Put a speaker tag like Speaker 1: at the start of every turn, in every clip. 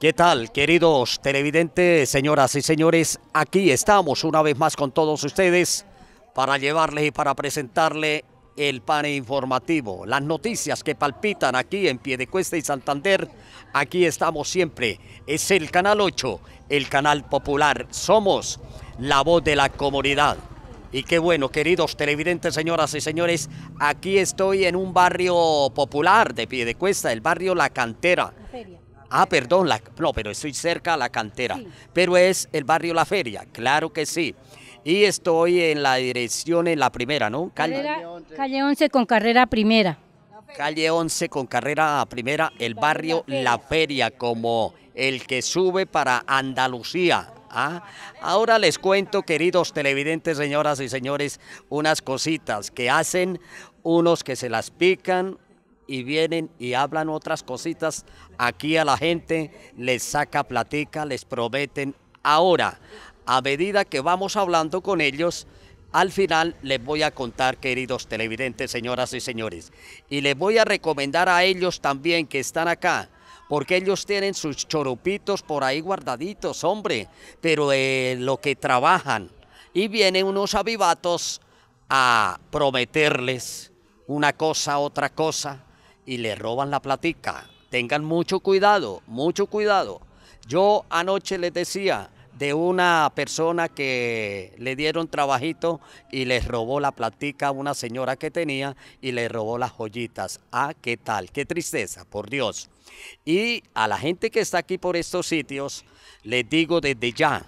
Speaker 1: ¿Qué tal, queridos televidentes, señoras y señores? Aquí estamos una vez más con todos ustedes para llevarles y para presentarle el pane informativo, las noticias que palpitan aquí en Piedecuesta y Santander. Aquí estamos siempre. Es el Canal 8, el canal popular. Somos la voz de la comunidad. Y qué bueno, queridos televidentes, señoras y señores, aquí estoy en un barrio popular de Piedecuesta, el barrio La Cantera Ah, perdón, la, no, pero estoy cerca a la cantera. Pero es el barrio La Feria, claro que sí. Y estoy en la dirección, en la primera, ¿no?
Speaker 2: calle 11 con carrera primera.
Speaker 1: Calle 11 con carrera primera, el barrio La Feria, como el que sube para Andalucía. ¿ah? Ahora les cuento, queridos televidentes, señoras y señores, unas cositas que hacen unos que se las pican, y vienen y hablan otras cositas aquí a la gente, les saca platica, les prometen. Ahora, a medida que vamos hablando con ellos, al final les voy a contar, queridos televidentes, señoras y señores, y les voy a recomendar a ellos también que están acá, porque ellos tienen sus chorupitos... por ahí guardaditos, hombre, pero eh, lo que trabajan. Y vienen unos avivatos a prometerles una cosa, otra cosa, y le roban la platica. Tengan mucho cuidado, mucho cuidado. Yo anoche les decía de una persona que le dieron trabajito y les robó la platica a una señora que tenía y le robó las joyitas. Ah, qué tal, qué tristeza, por Dios. Y a la gente que está aquí por estos sitios, les digo desde ya,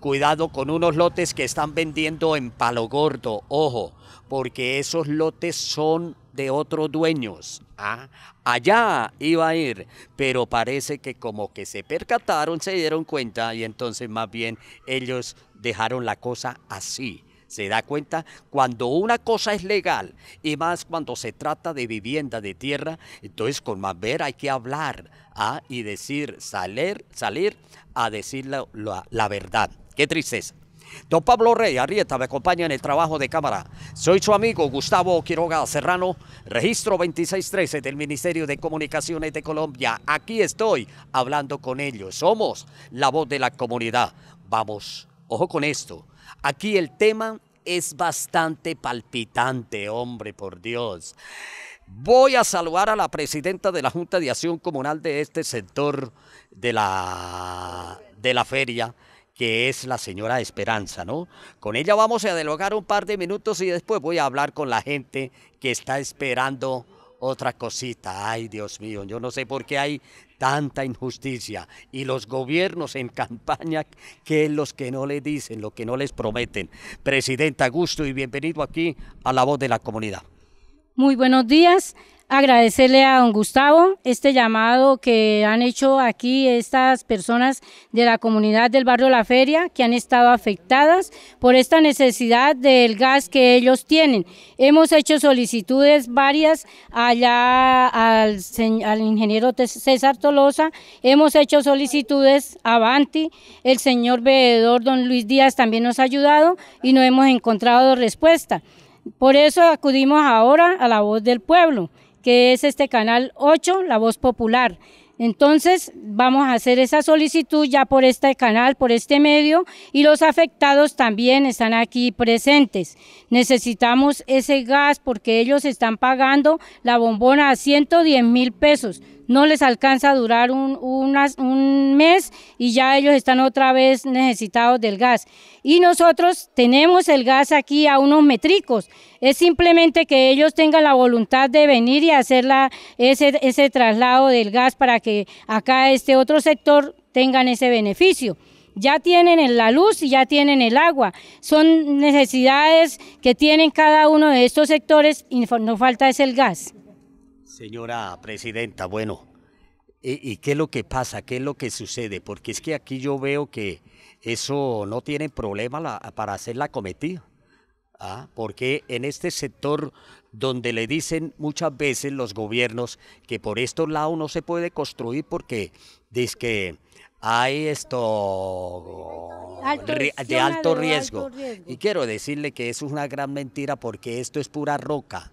Speaker 1: cuidado con unos lotes que están vendiendo en palo gordo, ojo, porque esos lotes son de otros dueños. Ah, allá iba a ir, pero parece que como que se percataron, se dieron cuenta y entonces más bien ellos dejaron la cosa así. Se da cuenta cuando una cosa es legal y más cuando se trata de vivienda de tierra, entonces con más ver hay que hablar ah, y decir, salir, salir a decir la, la verdad. Qué tristeza. Don Pablo Rey Arrieta me acompaña en el trabajo de cámara. Soy su amigo Gustavo Quiroga Serrano, registro 2613 del Ministerio de Comunicaciones de Colombia. Aquí estoy hablando con ellos. Somos la voz de la comunidad. Vamos, ojo con esto. Aquí el tema es bastante palpitante, hombre, por Dios. Voy a saludar a la presidenta de la Junta de Acción Comunal de este sector de la, de la feria que es la señora Esperanza, ¿no? Con ella vamos a dialogar un par de minutos y después voy a hablar con la gente que está esperando otra cosita. Ay, Dios mío, yo no sé por qué hay tanta injusticia y los gobiernos en campaña que los que no le dicen, lo que no les prometen. Presidenta, gusto y bienvenido aquí a La Voz de la Comunidad.
Speaker 2: Muy buenos días agradecerle a don Gustavo este llamado que han hecho aquí estas personas de la comunidad del barrio La Feria que han estado afectadas por esta necesidad del gas que ellos tienen. Hemos hecho solicitudes varias allá al, ingeniero César Tolosa, hemos hecho solicitudes a Banti, el señor veedor don Luis Díaz también nos ha ayudado y no hemos encontrado respuesta. Por eso acudimos ahora a la voz del pueblo que es este canal 8, La Voz Popular. Entonces vamos a hacer esa solicitud ya por este canal, por este medio y los afectados también están aquí presentes. Necesitamos ese gas porque ellos están pagando la bombona a 110 mil pesos no les alcanza a durar un, mes y ya ellos están otra vez necesitados del gas. Y nosotros tenemos el gas aquí a unos metricos. Es simplemente que ellos tengan la voluntad de venir y hacer ese, traslado del gas para que acá este otro sector tengan ese beneficio ya tienen la luz y ya tienen el agua. Son necesidades que tienen cada uno de estos sectores y no falta es el gas.
Speaker 1: Señora presidenta, bueno, ¿Y, qué es lo que pasa? ¿Qué es lo que sucede? Porque es que aquí yo veo que eso no tiene problema para hacer la cometida. ¿ah? Porque en este sector donde le dicen muchas veces los gobiernos que por estos lados no se puede construir porque dice que hay esto de, alto riesgo. de alto riesgo. Y quiero decirle que eso es una gran mentira porque esto es pura roca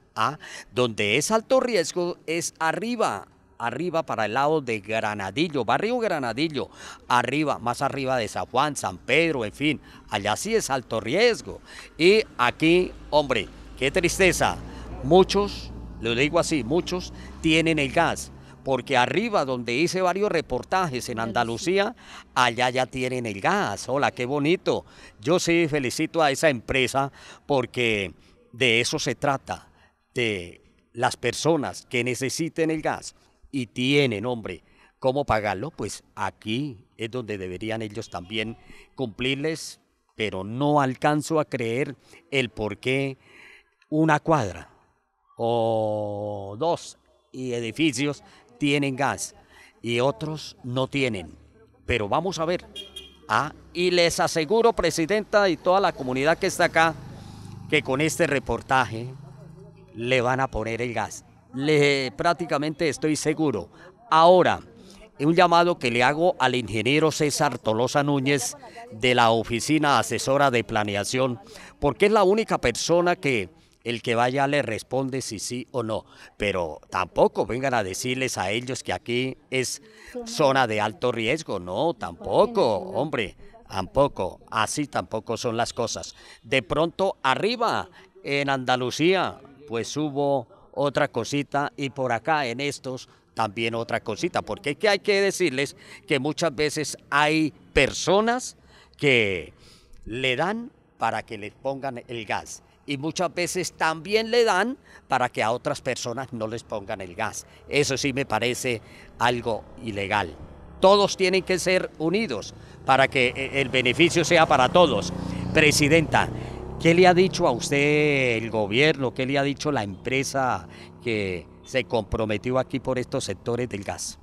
Speaker 1: donde es alto riesgo es arriba, arriba para el lado de Granadillo, barrio Granadillo, arriba, más arriba de San Juan, San Pedro, en fin, allá sí es alto riesgo. Y aquí, hombre, qué tristeza, muchos, lo digo así, muchos tienen el gas. Porque arriba, donde hice varios reportajes en Andalucía, allá ya tienen el gas. Hola, qué bonito. Yo sí felicito a esa empresa porque de eso se trata de las personas que necesiten el gas y tienen, hombre, cómo pagarlo, pues aquí es donde deberían ellos también cumplirles, pero no alcanzo a creer el por qué una cuadra o dos y edificios tienen gas y otros no tienen. Pero vamos a ver. Ah, y les aseguro, Presidenta, y toda la comunidad que está acá, que con este reportaje le van a poner el gas. Le, prácticamente estoy seguro. Ahora, un llamado que le hago al ingeniero César Tolosa Núñez de la Oficina Asesora de Planeación, porque es la única persona que el que vaya le responde si sí o no, pero tampoco vengan a decirles a ellos que aquí es zona de alto riesgo, no, tampoco, hombre, tampoco, así tampoco son las cosas. De pronto arriba, en Andalucía, pues hubo otra cosita y por acá en estos también otra cosita, porque hay que decirles que muchas veces hay personas que le dan para que les pongan el gas y muchas veces también le dan para que a otras personas no les pongan el gas. Eso sí me parece algo ilegal. Todos tienen que ser unidos para que eh, el beneficio sea para todos. Presidenta, ¿Qué le ha dicho a usted el gobierno? ¿Qué le ha dicho la empresa que se comprometió aquí por estos sectores del gas?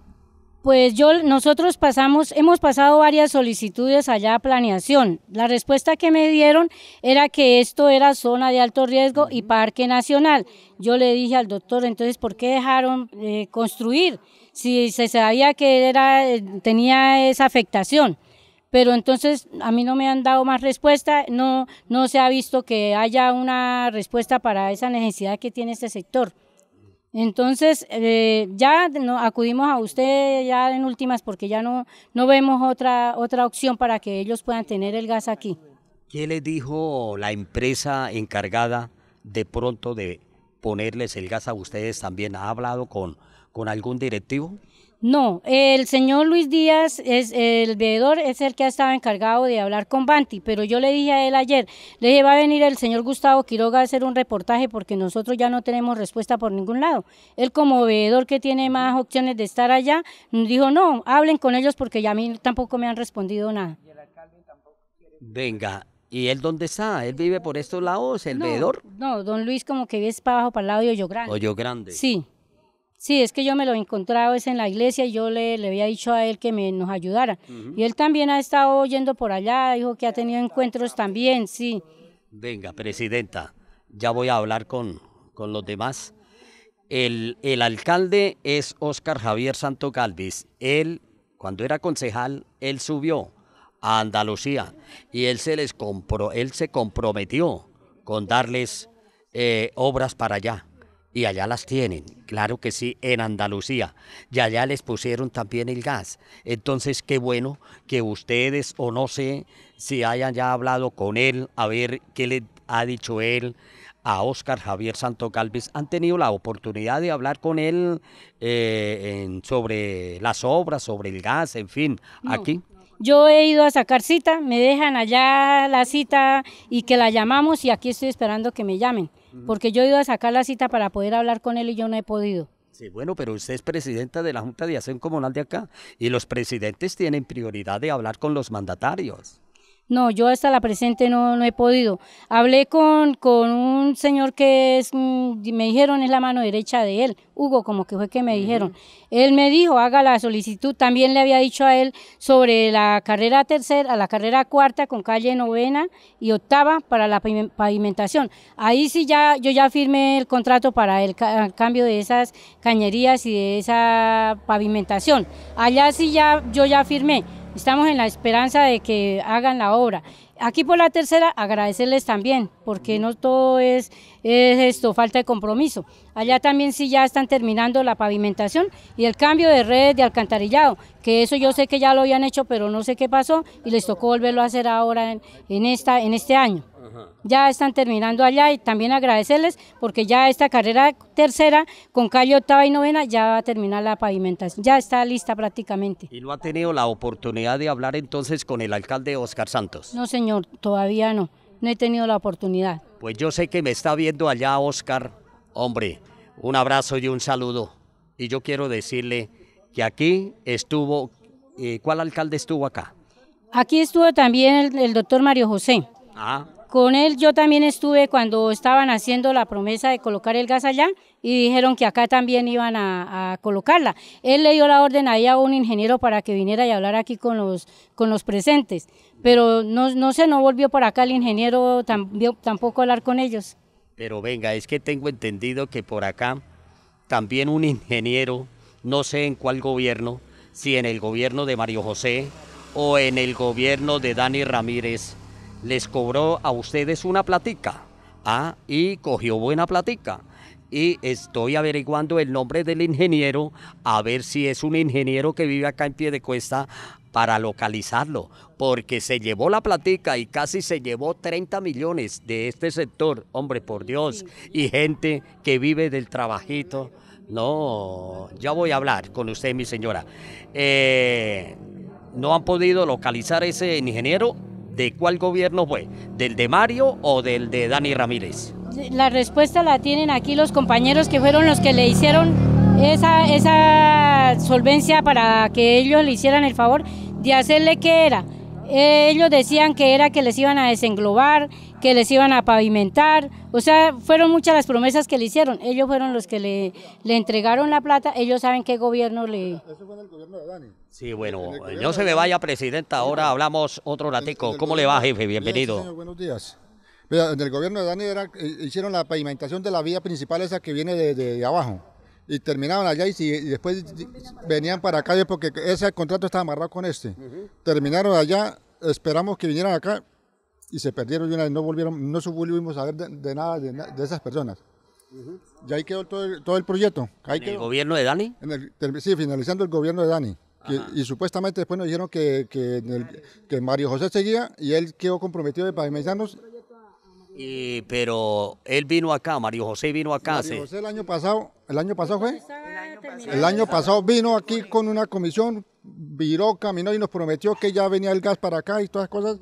Speaker 2: Pues yo, nosotros pasamos, hemos pasado varias solicitudes allá a planeación. La respuesta que me dieron era que esto era zona de alto riesgo y parque nacional. Yo le dije al doctor, entonces, ¿por qué dejaron eh, construir si se sabía que era, eh, tenía esa afectación? pero entonces a mí no me han dado más respuesta, no, no se ha visto que haya una respuesta para esa necesidad que tiene este sector. Entonces, eh, ya no, acudimos a usted ya en últimas porque ya no, vemos otra, otra opción para que ellos puedan tener el gas
Speaker 1: aquí. ¿Qué les dijo la empresa encargada de pronto de ponerles el gas a ustedes también? ¿Ha hablado con algún directivo? No,
Speaker 2: el señor Luis Díaz, es el veedor, es el que ha estado encargado de hablar con Banti, pero yo le dije a él ayer, le dije, va a venir el señor Gustavo Quiroga a hacer un reportaje porque nosotros ya no tenemos respuesta por ningún lado. Él como veedor que tiene más opciones de estar allá, dijo, no, hablen con ellos porque ya a mí tampoco me han respondido nada. Y el alcalde
Speaker 1: tampoco quiere... Venga, ¿Y él dónde está? ¿Él vive por estos lados, el veedor?
Speaker 2: No, don Luis como que vive para abajo, para el lado de Grande. ¿Hoyo
Speaker 1: Grande? Sí.
Speaker 2: Sí, es que yo me lo encontrado es en la iglesia y yo le, le, había dicho a él que me, nos ayudara. Y él también ha estado yendo por allá, dijo que ha tenido encuentros también, sí.
Speaker 1: Venga, presidenta, ya voy a hablar con, con los demás. El, el alcalde es Óscar Javier Santo Calvis. Él, cuando era concejal, él subió a Andalucía y él se, les compró él se comprometió con darles eh, obras para allá y allá las tienen, claro que sí, en Andalucía. Y allá les pusieron también el gas. Entonces, qué bueno que ustedes, o no sé, si hayan ya hablado con él, a ver qué le ha dicho él a Óscar Javier Santo Calvis. Han tenido la oportunidad de hablar con él eh, sobre las obras, sobre el gas, en fin, aquí.
Speaker 2: Yo he ido a sacar cita, me dejan allá la cita y que la llamamos y aquí estoy esperando que me llamen porque yo he ido a sacar la cita para poder hablar con él y yo no he podido.
Speaker 1: Sí, bueno, pero usted es presidenta de la Junta de Acción Comunal de acá y los presidentes tienen prioridad de hablar con los mandatarios.
Speaker 2: No, yo hasta la presente no, no he podido. Hablé con, con un señor que es, mm, me dijeron es la mano derecha de él, Hugo, como que fue que me dijeron. Él me dijo, haga la solicitud. También le había dicho a él sobre la carrera tercera, a la carrera cuarta con calle novena y octava para la pavimentación. Ahí sí ya, yo ya firmé el contrato para el cambio de esas cañerías y de esa pavimentación. Allá sí ya, yo ya firmé Estamos en la esperanza de que hagan la obra. Aquí por la tercera agradecerles también, porque no todo es, esto, falta de compromiso. Allá también sí ya están terminando la pavimentación y el cambio de redes de alcantarillado, que eso yo sé que ya lo habían hecho, pero no sé qué pasó y les tocó volverlo a hacer ahora en esta, en este año. Ya están terminando allá y también agradecerles porque ya esta carrera tercera con calle octava y novena ya va a terminar la pavimentación, ya está lista prácticamente.
Speaker 1: ¿Y no ha tenido la oportunidad de hablar entonces con el alcalde Oscar Santos?
Speaker 2: No señor, todavía no, no he tenido la oportunidad.
Speaker 1: Pues yo sé que me está viendo allá Oscar, hombre, un abrazo y un saludo. Y yo quiero decirle que aquí estuvo, eh, ¿cuál alcalde estuvo acá?
Speaker 2: Aquí estuvo también el, doctor Mario José. Ah, con él yo también estuve cuando estaban haciendo la promesa de colocar el gas allá y dijeron que acá también iban a, colocarla. Él le dio la orden ahí a un ingeniero para que viniera y hablar aquí con los, con los presentes, pero no, no sé, no volvió por acá el ingeniero tampoco hablar con ellos.
Speaker 1: Pero venga, es que tengo entendido que por acá también un ingeniero, no sé en cuál gobierno, si en el gobierno de Mario José o en el gobierno de Dani Ramírez, les cobró a ustedes una platica. Ah, y cogió buena platica. Y estoy averiguando el nombre del ingeniero, a ver si es un ingeniero que vive acá en pie de cuesta para localizarlo, porque se llevó la platica y casi se llevó 30 millones de este sector, hombre, por Dios, y gente que vive del trabajito. No, ya voy a hablar con usted, mi señora. Eh, no han podido localizar ese ingeniero de cuál gobierno fue, del de Mario o del de Dani Ramírez.
Speaker 2: La respuesta la tienen aquí los compañeros que fueron los que le hicieron esa, solvencia para que ellos le hicieran el favor de hacerle que era eh, ellos decían que era que les iban a desenglobar, que les iban a pavimentar, o sea, fueron muchas las promesas que le hicieron, ellos fueron los que le, entregaron la plata, ellos saben qué gobierno le... Eso fue en el gobierno
Speaker 1: de Dani. Sí, bueno, no se me vaya, presidenta, ahora hablamos otro ratico. ¿Cómo le va, jefe? Bienvenido.
Speaker 3: buenos días. Mira, en el gobierno de Dani eh, hicieron la pavimentación de la vía principal esa que viene desde de abajo y terminaban allá y, después venían para acá porque ese contrato estaba amarrado con este. Terminaron allá, esperamos que vinieran acá y se perdieron y una vez no volvieron, no volvimos a ver de, nada de, esas personas. Y ahí quedó todo el, proyecto. ¿En el
Speaker 1: gobierno de Dani?
Speaker 3: sí, finalizando el gobierno de Dani. y supuestamente después nos dijeron que, Mario José seguía y él quedó comprometido de pavimentarnos
Speaker 1: y, eh, pero él vino acá, Mario José vino acá. José el
Speaker 3: año pasado, ¿el año pasado fue? El año pasado vino aquí con una comisión, viró, caminó y nos prometió que ya venía el gas para acá y todas las cosas.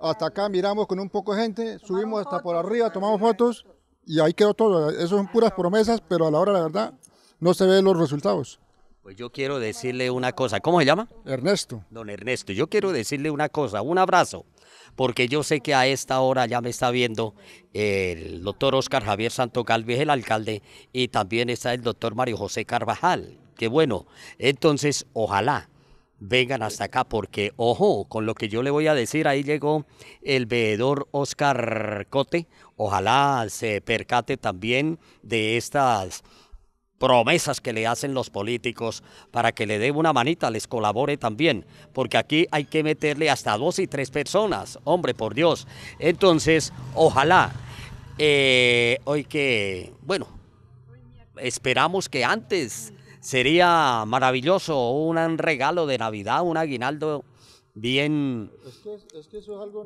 Speaker 3: Hasta acá miramos con un poco de gente, subimos hasta por arriba, tomamos fotos y ahí quedó todo. Eso son puras promesas, pero a la hora, la verdad, no se ven los resultados.
Speaker 1: Pues yo quiero decirle una cosa. ¿Cómo se llama? Ernesto. Don Ernesto, yo quiero decirle una cosa. Un abrazo porque yo sé que a esta hora ya me está viendo el doctor Oscar Javier Santo Calvi, el alcalde, y también está el doctor Mario José Carvajal. Qué bueno. Entonces, ojalá vengan hasta acá, porque ojo, con lo que yo le voy a decir, ahí llegó el veedor Oscar Cote, ojalá se percate también de estas promesas que le hacen los políticos para que le dé una manita, les colabore también, porque aquí hay que meterle hasta dos y tres personas, hombre, por Dios. Entonces, ojalá, eh, hoy que, bueno, esperamos que antes sería maravilloso un regalo de Navidad, un aguinaldo bien...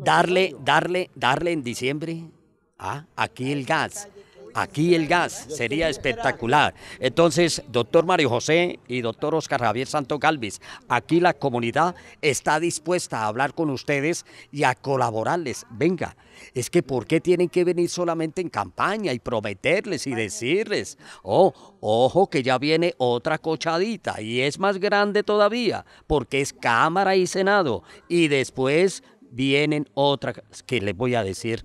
Speaker 1: darle, darle, darle en diciembre, a ¿ah? aquí el gas Aquí el gas sería espectacular. Entonces, doctor Mario José y doctor Oscar Javier Santo Galvis, aquí la comunidad está dispuesta a hablar con ustedes y a colaborarles. Venga, es que ¿por qué tienen que venir solamente en campaña y prometerles y decirles? Oh, ojo que ya viene otra cochadita y es más grande todavía porque es Cámara y Senado y después vienen otras que les voy a decir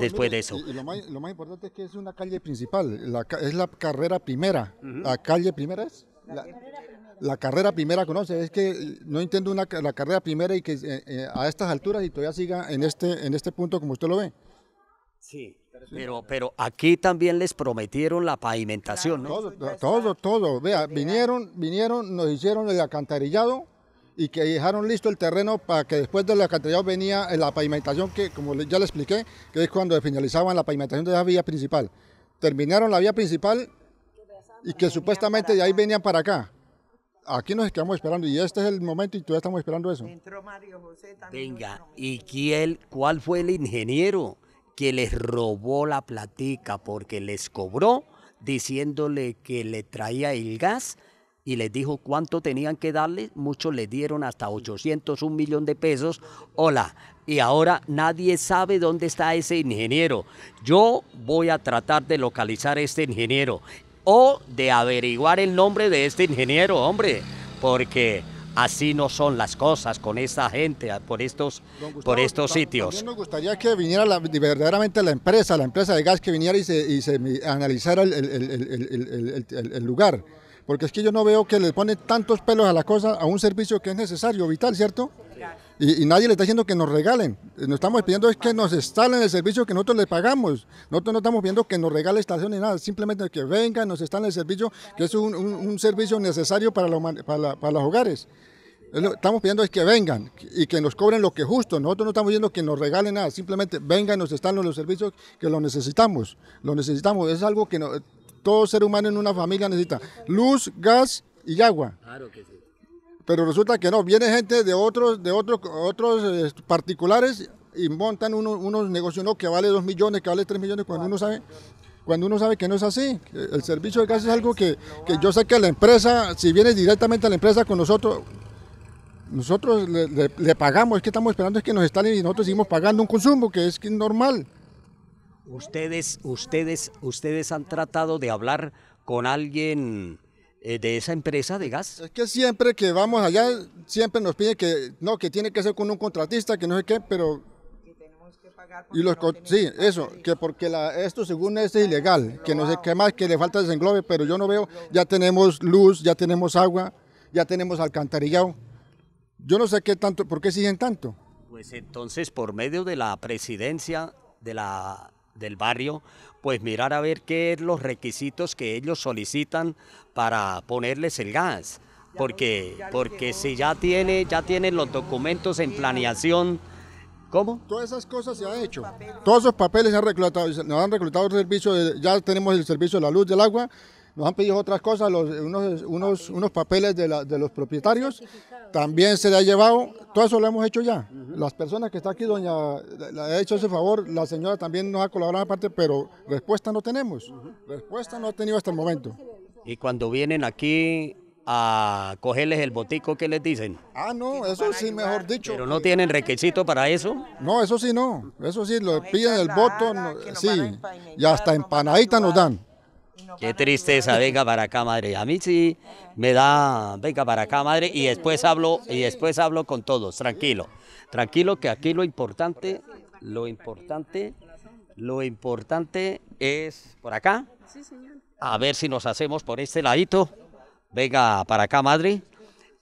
Speaker 1: después de eso. Lo más,
Speaker 3: importante es que es una calle principal, es la carrera primera. ¿La calle primera es? La, carrera primera. conoce, es que no entiendo la carrera primera y que eh, eh, a estas alturas y todavía siga en este, en este punto como usted lo ve.
Speaker 1: Sí, pero, pero aquí también les prometieron la pavimentación, ¿no? Todo,
Speaker 3: todo, todo. Vea, vinieron, vinieron, nos hicieron el acantarillado y que dejaron listo el terreno para que después de la alcantarillado venía eh, la pavimentación que, como ya le expliqué, que es cuando finalizaban la pavimentación de la vía principal. Terminaron la vía principal y que supuestamente de ahí venían para acá. Aquí nos estamos esperando y este es el momento y todavía estamos esperando eso.
Speaker 1: Venga, ¿y quién, cuál fue el ingeniero que les robó la platica porque les cobró diciéndole que le traía el gas y les dijo cuánto tenían que darle, muchos le dieron hasta 800, un millón de pesos. Hola, y ahora nadie sabe dónde está ese ingeniero. Yo voy a tratar de localizar a este ingeniero o de averiguar el nombre de este ingeniero, hombre, porque así no son las cosas con esta gente, ah, por estos, por estos sitios.
Speaker 3: gustaría que viniera verdaderamente la empresa, la empresa de gas que viniera y se, analizara el lugar porque es que yo no veo que le ponen tantos pelos a la cosa, a un servicio que es necesario, vital, ¿cierto? Y, nadie le está diciendo que nos regalen. Eh, nos estamos pidiendo es que nos instalen el servicio que nosotros le pagamos. Nosotros no estamos pidiendo que nos regale estaciones, ni nada. Simplemente que vengan, nos instalen el servicio, que es un, servicio necesario para, la, para, para los hogares. Estamos pidiendo es que vengan y que nos cobren lo que es justo. Nosotros no estamos pidiendo que nos regalen nada. Simplemente vengan, nos instalen los servicios que lo necesitamos. Lo necesitamos. Es algo que no, todo ser humano en una familia necesita luz, gas y agua. Claro que sí. Pero resulta que no, viene gente de otros, de otros, otros eh, particulares y montan unos negocios que vale 2 millones, que vale 3 millones, cuando uno sabe cuando uno sabe que no es así. El servicio de gas es algo que, yo sé que la empresa, si viene directamente a la empresa con nosotros, nosotros le, pagamos, es que estamos esperando es que nos están y nosotros seguimos pagando un consumo que es normal.
Speaker 1: Ustedes, ustedes, ustedes han tratado de hablar con alguien eh, de esa empresa de gas. Es que siempre que
Speaker 3: vamos allá, siempre nos piden que no, que tiene que ser con un contratista, que no sé qué, pero y los sí, eso, que porque esto según es ilegal, que no sé qué más, que le falta desenglobe, pero yo no veo, ya tenemos luz, ya tenemos agua, ya tenemos alcantarillado. Yo no sé qué tanto, ¿por qué siguen tanto?
Speaker 1: Pues entonces por medio de la presidencia de la del barrio, pues mirar a ver qué es los requisitos que ellos solicitan para ponerles el gas, porque, porque si ya tiene, ya tienen los documentos en planeación, ¿Cómo? Todas esas
Speaker 3: cosas se han hecho. Todos esos papeles se han reclutado, nos han reclutado el servicio, ya tenemos el servicio de la luz, del agua nos han pedido otras cosas, unos, papeles de, la, de los propietarios. También se le ha llevado. Todo eso lo hemos hecho ya. Las personas que están aquí, doña, le ha hecho ese favor. La señora también nos ha colaborado aparte, pero respuesta no tenemos.
Speaker 1: Respuesta no ha tenido hasta el momento. Y cuando vienen aquí, a cogerles el botico qué les dicen. Ah, no, eso sí, mejor dicho. Pero no tienen requisito para eso. No, eso sí
Speaker 3: no. Eso sí, lo piden el voto, sí. Y hasta empanadita nos dan.
Speaker 1: Qué tristeza, venga para acá, madre. A mí sí eh. me da, venga para acá, madre, y después hablo, y después hablo con todos, tranquilo. Tranquilo que aquí lo importante, lo importante, lo importante es por acá. A ver si nos hacemos por este ladito. Venga para acá, madre.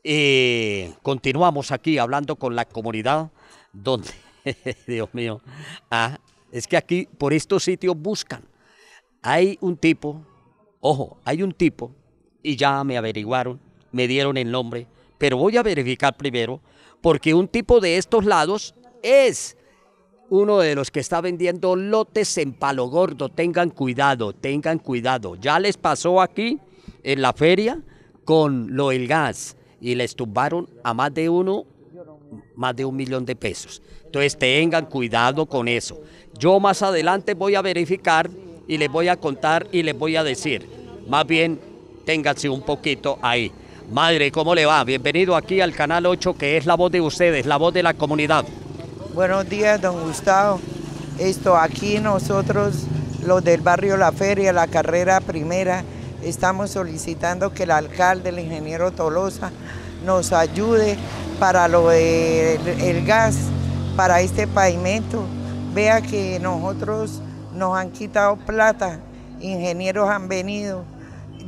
Speaker 1: Y continuamos aquí hablando con la comunidad donde, Dios mío, ah, es que aquí por estos sitios buscan hay un tipo, ojo, hay un tipo, y ya me averiguaron, me dieron el nombre, pero voy a verificar primero, porque un tipo de estos lados es uno de los que está vendiendo lotes en Palo Gordo. Tengan cuidado, tengan cuidado. Ya les pasó aquí en la feria con lo del gas y les tumbaron a más de uno más de un millón de pesos. Entonces tengan cuidado con eso. Yo más adelante voy a verificar y les voy a contar y les voy a decir. Más bien, ténganse un poquito ahí. Madre, ¿cómo le va? Bienvenido aquí al Canal 8, que es la voz de ustedes, la voz de la comunidad.
Speaker 4: Buenos días, don Gustavo. Esto aquí nosotros, los del barrio La Feria, la carrera primera, estamos solicitando que el alcalde, el ingeniero Tolosa, nos ayude para lo del ...el gas, para este pavimento. Vea que nosotros nos han quitado plata, ingenieros han venido,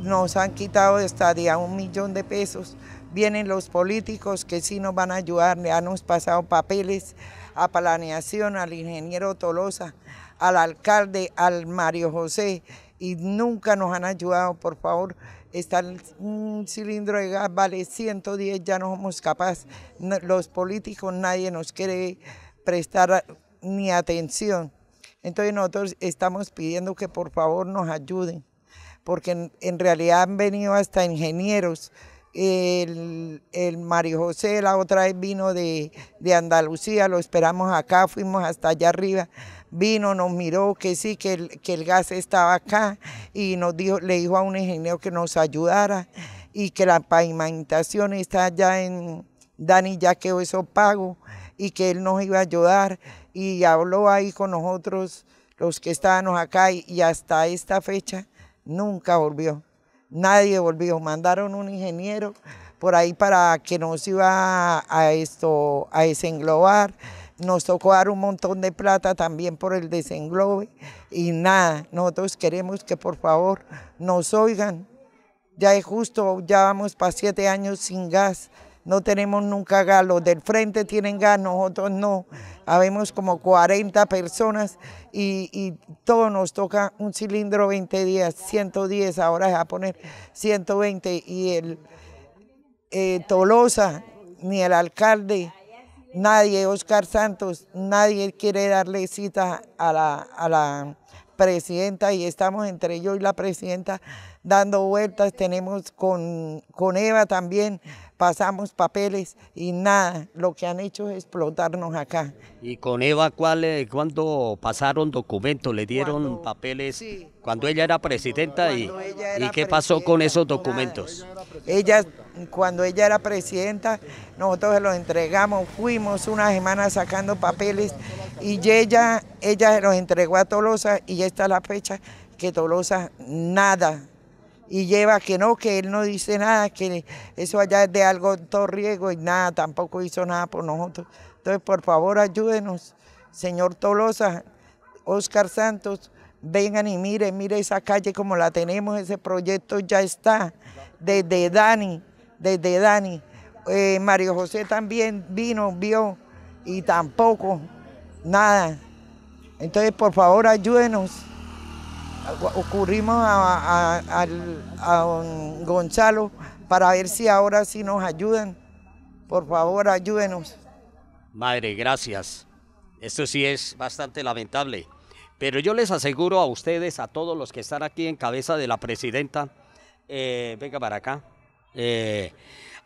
Speaker 4: nos han quitado día un millón de pesos, vienen los políticos que sí nos van a ayudar, le han pasado papeles a planeación, al ingeniero Tolosa, al alcalde, al Mario José, y nunca nos han ayudado, por favor. Está un cilindro de gas, vale 110, ya no somos capaces. Los políticos, nadie nos quiere prestar ni atención. Entonces nosotros estamos pidiendo que por favor nos ayuden, porque en, realidad han venido hasta ingenieros. El, Mario José, la otra vez vino de, Andalucía, lo esperamos acá, fuimos hasta allá arriba, vino, nos miró que sí, que el, que el gas estaba acá y nos dijo, le dijo a un ingeniero que nos ayudara y que la pavimentación está allá en Dani, ya quedó eso pago y que él nos iba a ayudar y habló ahí con nosotros, los que estábamos acá, y hasta esta fecha nunca volvió. Nadie volvió. Mandaron un ingeniero por ahí para que nos iba a esto, a desenglobar. Nos tocó dar un montón de plata también por el desenglobe y nada, nosotros queremos que por favor nos oigan. Ya es justo, ya vamos para siete años sin gas no tenemos nunca gas, los del frente tienen gas, nosotros no. Habemos como 40 personas y, todo nos toca un cilindro 20 días, 110, ahora es a poner 120 y el eh, Tolosa, ni el alcalde, nadie, Oscar Santos, nadie quiere darle cita a la, a la presidenta y estamos entre yo y la presidenta dando vueltas, tenemos con, con Eva también, pasamos papeles y nada, lo que han hecho es explotarnos acá.
Speaker 1: ¿Y con Eva ¿cuál, eh, cuándo pasaron documentos? ¿Le dieron papeles cuando ella era presidenta? Y, qué pasó con esos documentos?
Speaker 4: Ella, cuando ella era presidenta, nosotros los entregamos, fuimos una semana sacando papeles y ella, ella los entregó a Tolosa y esta es la fecha que Tolosa nada y lleva que no, que él no dice nada, que eso allá es de algo todo riego y nada, tampoco hizo nada por nosotros. Entonces, por favor, ayúdenos, señor Tolosa, Oscar Santos, vengan y miren, miren esa calle como la tenemos, ese proyecto ya está, desde Dani, desde Dani. Eh, Mario José también vino, vio y tampoco, nada. Entonces, por favor, ayúdenos ocurrimos a, a, Gonzalo para ver si ahora sí nos ayudan. Por favor, ayúdenos.
Speaker 1: Madre, gracias. Esto sí es bastante lamentable. Pero yo les aseguro a ustedes, a todos los que están aquí en cabeza de la presidenta, eh, venga para acá, eh,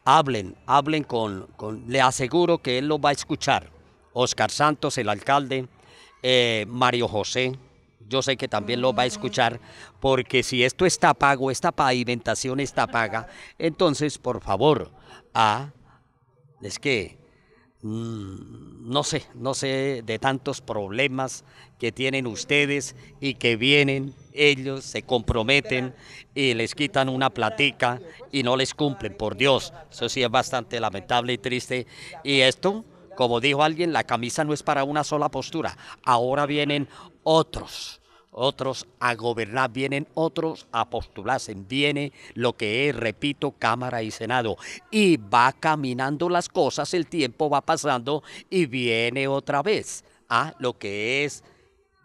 Speaker 1: hablen, hablen con, le aseguro que él lo va a escuchar. Oscar Santos, el alcalde, eh, Mario José, yo sé que también lo va a escuchar, porque si esto está pago, esta pavimentación está paga, entonces por favor, a, es que mm, no sé, no sé de tantos problemas que tienen ustedes y que vienen, ellos se comprometen y les quitan una platica y no les cumplen, por Dios, eso sí es bastante lamentable y triste. Y esto, como dijo alguien, la camisa no es para una sola postura, ahora vienen otros otros a gobernar, vienen otros a postularse, viene lo que es, repito, Cámara y Senado. Y va caminando las cosas, el tiempo va pasando y viene otra vez a lo que es,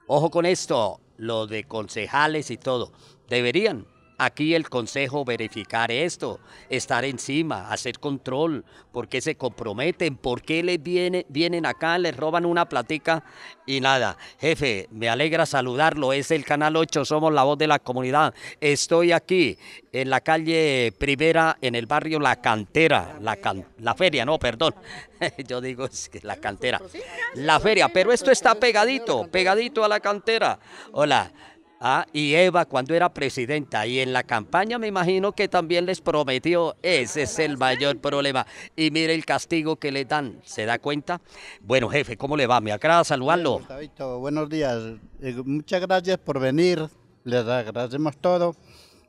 Speaker 1: ojo con esto, lo de concejales y todo. Deberían Aquí el consejo verificar esto, estar encima, hacer control, por qué se comprometen, por qué les viene, vienen acá, les roban una platica y nada. Jefe, me alegra saludarlo, es el Canal 8, somos la voz de la comunidad. Estoy aquí en la calle Primera, en el barrio La Cantera, la, feria, no, perdón, yo digo es la cantera, la feria, pero esto está pegadito, pegadito a la cantera. Hola ah, y Eva cuando era presidenta. Y en la campaña me imagino que también les prometió, ese es el mayor problema. Y mire el castigo que le dan, ¿se da cuenta? Bueno, jefe, ¿cómo le va? Me agrada saludarlo.
Speaker 5: buenos días. Eh, muchas gracias por venir, les agradecemos todo.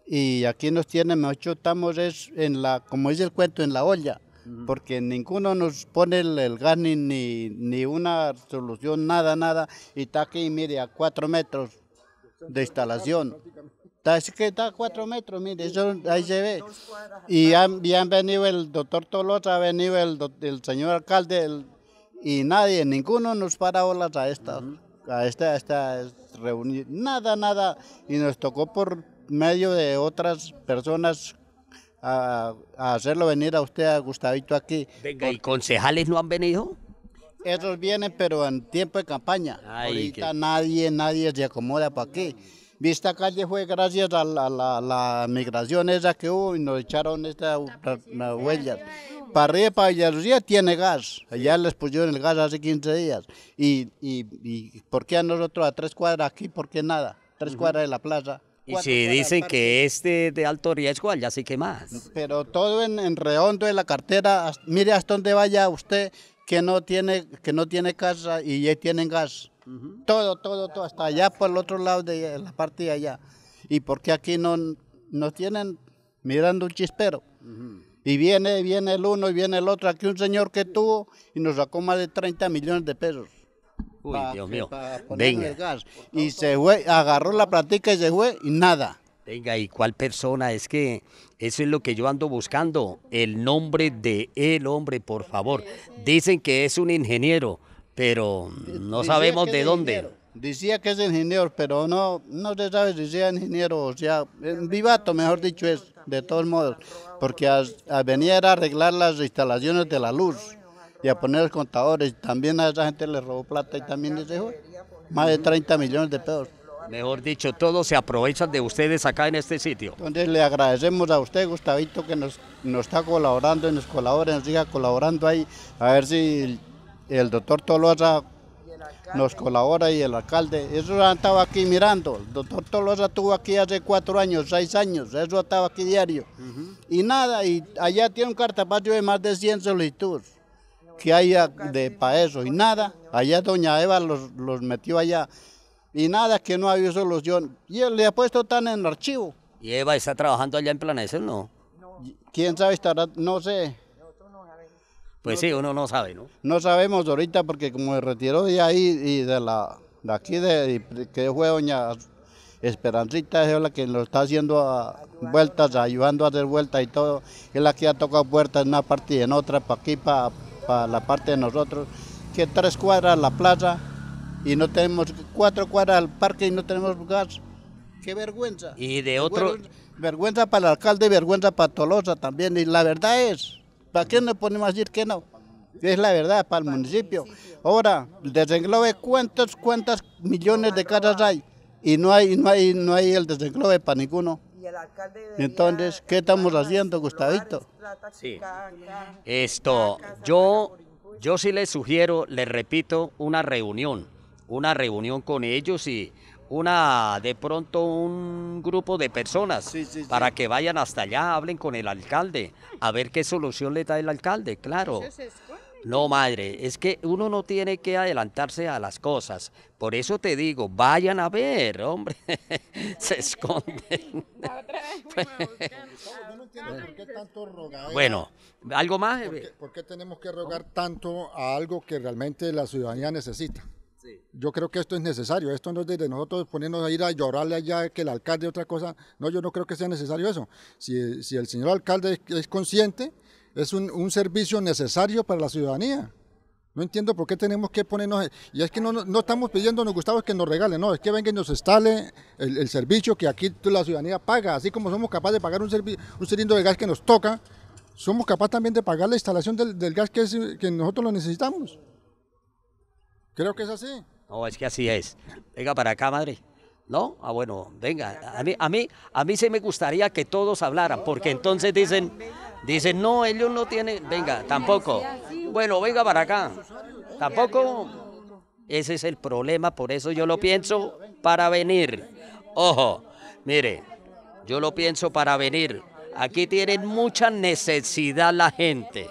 Speaker 5: Y aquí nos tienen, nosotros estamos es en la, como dice el cuento, en la olla porque ninguno nos pone el, el gas ni, ni, ni, una solución, nada, nada, y está aquí, mire, a cuatro metros de instalación. que está a cuatro metros, mire, ahí se Y han, y han venido el doctor Tolosa, ha venido el, el señor alcalde, y nadie, ninguno nos para olas a esta, a esta, esta reunión. Nada, nada. Y nos tocó por medio de otras personas a, hacerlo venir a usted, a Gustavito, aquí.
Speaker 1: ¿y concejales no han venido?
Speaker 5: Esos vienen, pero en tiempo de campaña. Ahorita nadie, nadie se acomoda para aquí. Vista calle fue gracias a la, migración esa que hubo y nos echaron estas huellas. Para arriba, para tiene gas. Allá les pusieron el gas hace 15 días. Y, y, y ¿por qué a nosotros a tres cuadras aquí? ¿Por qué nada? Tres cuadras de la plaza.
Speaker 1: Y si dicen que este de alto riesgo, allá sí que más.
Speaker 5: Pero todo en, en redondo de la cartera, mire hasta dónde vaya usted, que no tiene, que no tiene casa y ya tienen gas. Todo, todo, todo, hasta allá por el otro lado de la parte de allá. Y porque aquí no nos tienen mirando un chispero. Y viene, viene el uno y viene el otro. Aquí un señor que tuvo y nos sacó más de 30 millones de pesos.
Speaker 1: Uy, Dios mío. Venga.
Speaker 5: gas. Y se agarró la platica y se fue y nada.
Speaker 1: Venga, ¿y cuál persona? Es que eso es lo que yo ando buscando, el nombre de el hombre, por favor. Dicen que es un ingeniero, pero no sabemos de dónde.
Speaker 5: Decía que es ingeniero, pero no, no se sabe si sea ingeniero o sea, eh, vivato, mejor dicho es, de todos modos, porque a, a venir a arreglar las instalaciones de la luz y a poner los contadores, también a esa gente le robó plata y también les dejó más de 30 millones de pesos.
Speaker 1: Mejor dicho, todos se aprovechan de ustedes acá en este sitio.
Speaker 5: Entonces le agradecemos a usted, Gustavito, que nos, nos está colaborando y nos colabora, nos siga colaborando ahí. A ver si el, doctor Tolosa nos colabora y el alcalde. Eso estaba aquí mirando. El doctor Tolosa estuvo aquí hace cuatro años, seis años. Eso estaba aquí diario. Y nada, y allá tiene un cartapacio de más de 100 solicitudes que haya de para eso. Y nada, allá doña Eva los, los metió allá y nada que no ha los solución... Y él le ha puesto tan en archivo.
Speaker 1: ¿Y Eva está trabajando allá en Planes, ¿no? no? ¿Quién
Speaker 5: sabe estará? No
Speaker 1: sé. Pues sí, uno no sabe, ¿no?
Speaker 5: No sabemos ahorita porque como se retiró de ahí y de la de aquí de, que fue doña Esperancita es la que lo está haciendo a vueltas, ayudando a hacer vueltas y todo. Es la que ha tocado puertas en una parte y en otra, para aquí, para la parte de nosotros, que tres cuadras la plaza y no tenemos cuatro cuadras al parque y no tenemos gas. ¡Qué vergüenza! Y de otro... Vergüenza, para el alcalde y vergüenza para Tolosa también. Y la verdad es, ¿para qué nos ponemos a decir que no? Es la verdad, para el municipio. ...ahora, el desenglobe cuántos, cuántas millones de casas hay. Y no hay, no hay, no hay el desenglobe para ninguno. Entonces, ¿qué estamos haciendo, Gustavito?
Speaker 1: Esto, yo, yo sí le sugiero, les repito, una reunión una reunión con ellos y una de pronto un grupo de personas para que vayan hasta allá, hablen con el alcalde, a ver qué solución le da el alcalde, claro. No, madre, es que uno no tiene que adelantarse a las cosas. Por eso te digo, vayan a ver, hombre. se esconden.
Speaker 3: bueno, ¿algo más? ¿Por qué, ¿Por qué tenemos que rogar tanto a algo que realmente la ciudadanía necesita? Yo creo que esto es necesario, esto no es de nosotros ponernos a ir a llorarle allá que el alcalde otra cosa, no, yo no creo que sea necesario eso. Si, el señor alcalde es, consciente, es un, servicio necesario para la ciudadanía. No entiendo por qué tenemos que ponernos... Y es que no, estamos estamos pidiéndonos, Gustavo, que nos regalen, no, es que venga y nos instale el, servicio que aquí la ciudadanía paga, así como somos capaces de pagar un, servicio un cilindro de gas que nos toca, somos capaces también de pagar la instalación del, gas que, que nosotros lo necesitamos.
Speaker 1: Creo que es así. No, es que así es. Venga para acá, madre. ¿No? Ah, bueno, venga. A mí, a mí, a mí se me gustaría que todos hablaran, porque entonces dicen, dicen, no, ellos no tienen, venga, tampoco. Bueno, venga para acá. Tampoco. Ese es el problema, por eso yo lo pienso para venir. Ojo, mire, yo lo pienso para venir. Aquí tienen mucha necesidad la gente.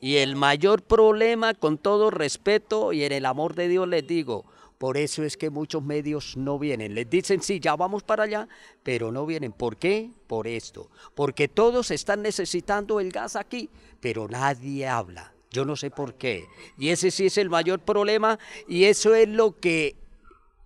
Speaker 1: Y el mayor problema, con todo respeto y en el amor de Dios les digo, por eso es que muchos medios no vienen. Les dicen, sí, ya vamos para allá, pero no vienen. ¿Por qué? Por esto. Porque todos están necesitando el gas aquí, pero nadie habla. Yo no sé por qué. Y ese sí es el mayor problema y eso es lo que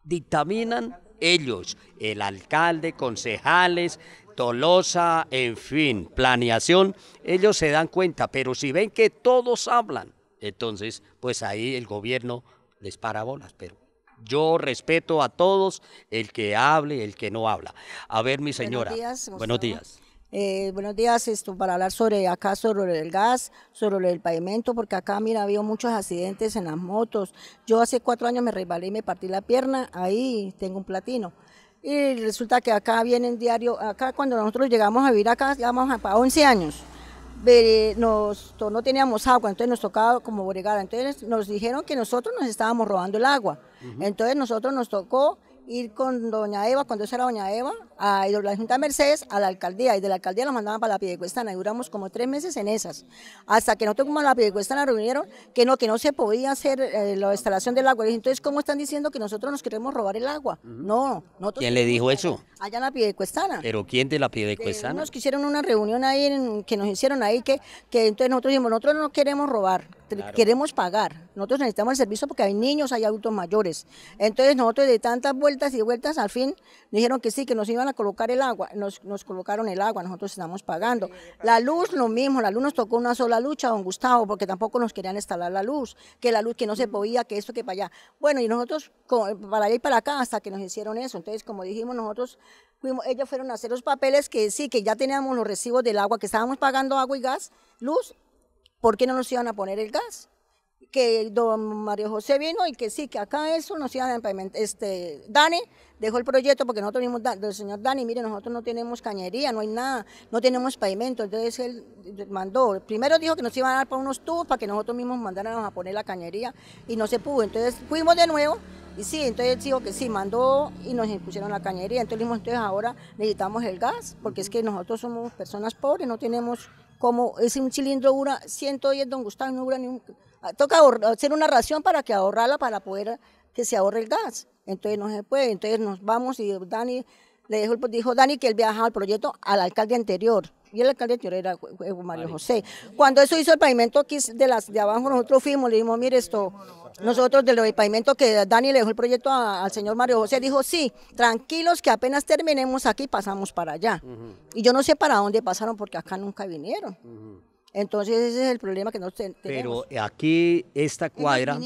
Speaker 1: dictaminan ellos, el alcalde, concejales, Tolosa, en fin, planeación, ellos se dan cuenta, pero si ven que todos hablan, entonces, pues ahí el gobierno les para bolas, pero yo respeto a todos, el que hable, el que no habla. A ver, mi señora. Buenos días. Buenos días.
Speaker 6: Eh, buenos días, esto para hablar sobre acá, sobre el gas, sobre el pavimento, porque acá, mira, ha habido muchos accidentes en las motos. Yo hace cuatro años me resbalé y me partí la pierna, ahí tengo un platino y resulta que acá vienen diario, acá cuando nosotros llegamos a vivir acá, llegamos para 11 años, nos, no teníamos agua, entonces nos tocaba como bregar, entonces nos dijeron que nosotros nos estábamos robando el agua, entonces nosotros nos tocó ir con doña Eva, cuando esa era doña Eva, a la Junta de Mercedes, a la alcaldía, y de la alcaldía la mandaban para la Piedecuestana, y duramos como tres meses en esas, hasta que nosotros como la Piedecuestana reunieron que no, que no se podía hacer eh, la instalación del agua, entonces ¿cómo están diciendo que nosotros nos queremos robar el agua? No, no.
Speaker 1: ¿Quién le dijo eso?
Speaker 6: Allá en la Piedecuestana.
Speaker 1: ¿Pero quién de la Piedecuestana? Nos
Speaker 6: quisieron una reunión ahí, que nos hicieron ahí, que, que entonces nosotros dijimos, nosotros no queremos robar, queremos pagar. Nosotros necesitamos el servicio porque hay niños, hay adultos mayores. Entonces nosotros de tantas vueltas y vueltas al fin dijeron que sí, que nos iban a colocar el agua. Nos, colocaron el agua, nosotros estamos pagando. La luz lo mismo, la luz nos tocó una sola lucha, don Gustavo, porque tampoco nos querían instalar la luz, que la luz que no se podía, que esto, que para allá. Bueno, y nosotros para allá para acá hasta que nos hicieron eso. Entonces, como dijimos nosotros, fuimos, ellos fueron a hacer los papeles que sí, que ya teníamos los recibos del agua, que estábamos pagando agua y gas, luz ¿por qué no nos iban a poner el gas? que don Mario José vino y que sí, que acá eso nos iban a el Este, Dani dejó el proyecto porque nosotros mismos, el señor Dani, mire, nosotros no tenemos cañería, no hay nada, no tenemos pavimento. Entonces él mandó, primero dijo que nos iban a dar para unos tubos para que nosotros mismos mandáramos a poner la cañería y no se pudo. Entonces fuimos de nuevo y sí, entonces dijo que sí, mandó y nos impusieron la cañería. Entonces dijimos, entonces ahora necesitamos el gas porque es que nosotros somos personas pobres, no tenemos como es un cilindro una 110, don Gustavo, no dura ni ah, toca hacer una ración para que ahorrarla, para poder que se ahorre el gas. Entonces no se puede, entonces nos vamos y Dani, le dijo, dijo Dani que él viajaba al proyecto al alcalde anterior, y el alcalde anterior era Mario José. Cuando eso hizo el pavimento aquí de las de abajo, nosotros fuimos, le dijimos, mire esto, nosotros del pavimento que Dani le dejó el proyecto al señor Mario José, dijo, sí, tranquilos que apenas terminemos aquí pasamos para allá. Y yo no sé para dónde pasaron porque acá nunca vinieron. Entonces ese es el problema que no tenemos.
Speaker 1: Pero aquí esta cuadra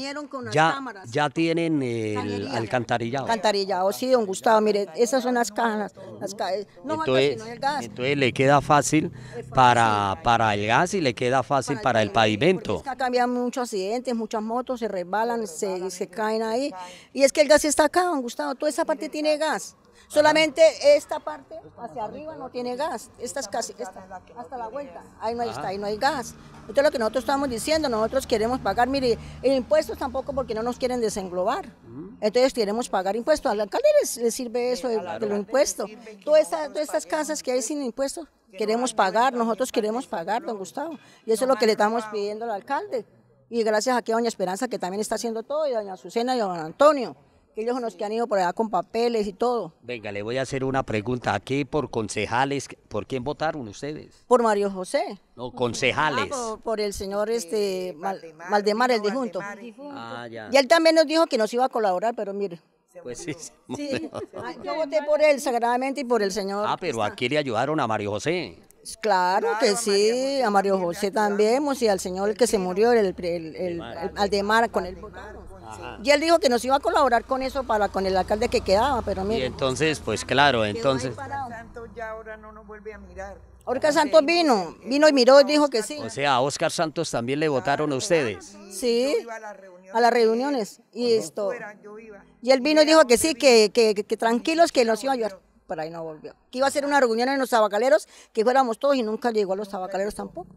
Speaker 1: ya, ya tienen el alcantarillado.
Speaker 6: Alcantarillado, sí, don Gustavo, mire, esas son las cajas. Las eh, no no entonces, gas.
Speaker 1: entonces le queda fácil eh, para, para el gas y le queda fácil para, el, pavimento.
Speaker 6: Es que muchos accidentes, muchas motos se resbalan, se, se caen ahí. Y es que el gas está acá, don Gustavo, toda esa parte tiene gas. Solamente esta parte hacia arriba no tiene gas. Esta es casi, hasta la vuelta. Ahí no, está, no hay gas. es lo que nosotros estamos diciendo, nosotros queremos pagar, mire, e impuestos tampoco porque no nos quieren desenglobar. Entonces queremos pagar impuestos. Al alcalde le sirve eso de, de los impuestos. Todas estas casas que hay sin impuestos, queremos pagar, nosotros queremos pagar, don Gustavo. Y eso es lo que le estamos pidiendo al alcalde. Y gracias aquí a doña Esperanza que también está haciendo todo, y a doña Azucena y a don Antonio. Ellos son los que han ido por allá con papeles y todo.
Speaker 1: Venga, le voy a hacer una pregunta. Aquí por concejales, ¿por quién votaron ustedes?
Speaker 6: Por Mario José.
Speaker 1: No, concejales. Ah,
Speaker 6: por, el señor este, Maldemar el difunto.
Speaker 1: Ah, y él
Speaker 6: también nos dijo que nos iba a colaborar, pero mire.
Speaker 1: Pues sí.
Speaker 6: yo voté por él sagradamente y por el señor. Ah,
Speaker 1: pero aquí le ayudaron a Mario José.
Speaker 6: Claro, que sí, a Mario José también, pues, y al señor que se murió, el, el, el, con él votaron. Y él dijo que nos iba a colaborar con eso para con el alcalde que quedaba, pero Y
Speaker 1: entonces, pues claro, entonces. Santos ahora no
Speaker 6: Oscar Santos vino, vino y miró y dijo que sí.
Speaker 1: O sea, a Oscar Santos también le votaron a ustedes.
Speaker 6: Sí, a las reuniones. Y esto. Y él vino y dijo que sí, que, que, que, tranquilos, que nos iba a ayudar. Por ahí no volvió. Que iba a ser una reunión en los tabacaleros, que fuéramos todos y nunca llegó a los tabacaleros tampoco.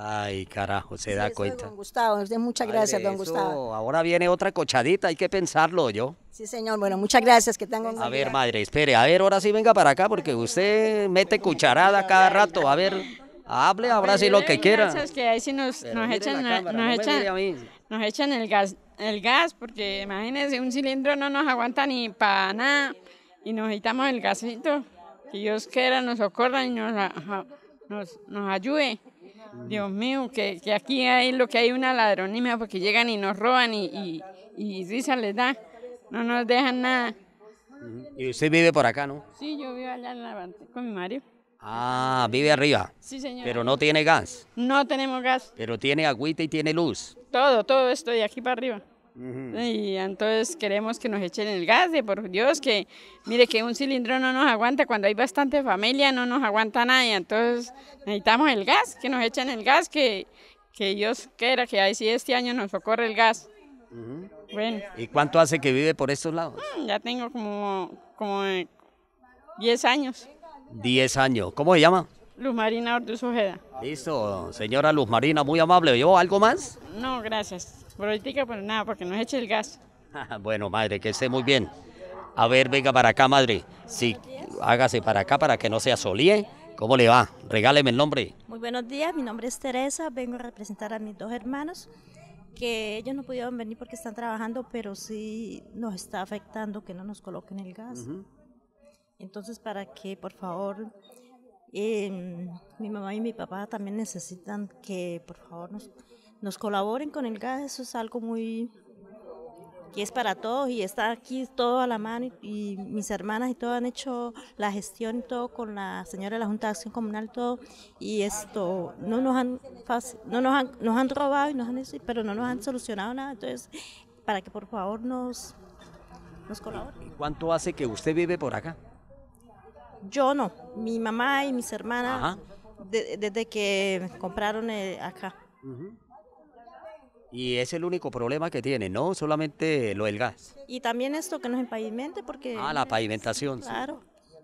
Speaker 1: Ay, carajo, se da cuenta. Don
Speaker 6: Gustavo, muchas gracias, don Gustavo.
Speaker 1: Ahora viene otra cochadita, hay que pensarlo yo.
Speaker 6: Sí, señor, bueno, muchas gracias, que tengan A ver,
Speaker 1: madre, espere, a ver, ahora sí venga para acá, porque usted mete cucharada cada rato, a ver, hable, ahora sí lo que quiera.
Speaker 7: que ahí nos, nos echan, nos, echan nos echan el gas, el gas, porque imagínense, un cilindro no nos aguanta ni para nada, y nos necesitamos el gasito, que Dios quiera nos socorra y nos, nos ayude. Dios mío, que, que, aquí hay lo que hay una ladronimia porque llegan y nos roban y, y, y risa les da, no nos dejan nada.
Speaker 1: Y usted vive por acá, ¿no?
Speaker 7: Sí, yo vivo allá en la con mi marido.
Speaker 1: Ah, vive arriba. Sí, señor. Pero no tiene gas.
Speaker 7: No tenemos gas.
Speaker 1: Pero tiene agüita y tiene luz.
Speaker 7: Todo, todo esto de aquí para arriba. Y entonces queremos que nos echen el gas, de por Dios, que mire que un cilindro no nos aguanta, cuando hay bastante familia no nos aguanta nadie, entonces necesitamos el gas, que nos echen el gas, que, que Dios quiera que ahí sí este año nos socorre el gas.
Speaker 1: ¿Y cuánto hace que vive por estos lados?
Speaker 7: Mm, ya tengo como, como 10 eh, años.
Speaker 1: 10 años, ¿cómo se llama?
Speaker 7: Luz Marina Orduz Ojeda.
Speaker 1: Listo, señora Luz Marina, muy amable. ¿Yo algo más?
Speaker 7: No, gracias. Por pero pues nada, porque nos eche el gas.
Speaker 1: bueno, madre, que esté muy bien. A ver, venga para acá, madre. Sí, hágase para acá para que no se asolíe. ¿Cómo le va? Regáleme el nombre.
Speaker 8: Muy buenos días, mi nombre es Teresa, vengo a representar a mis dos hermanos, que ellos no pudieron venir porque están trabajando, pero sí nos está afectando que no nos coloquen el gas. Entonces, para que, por favor, em, mi mamá y mi papá también necesitan que, por favor, nos nos colaboren con el gas, eso es algo muy que es para todos y está aquí todo a la mano y, mis hermanas y todo han hecho la gestión y todo con la señora de la Junta de Acción Comunal todo y esto no nos han no nos han, nos han robado y nos han pero no nos han solucionado nada entonces para que por favor nos nos colaboren.
Speaker 1: ¿Cuánto hace que usted vive por acá?
Speaker 8: Yo no, mi mamá y mis hermanas desde, que compraron eh, acá.
Speaker 1: Y es el único problema que tiene, no solamente lo del gas.
Speaker 8: Y también esto que nos empavimente porque... Ah, la
Speaker 1: pavimentación. Claro.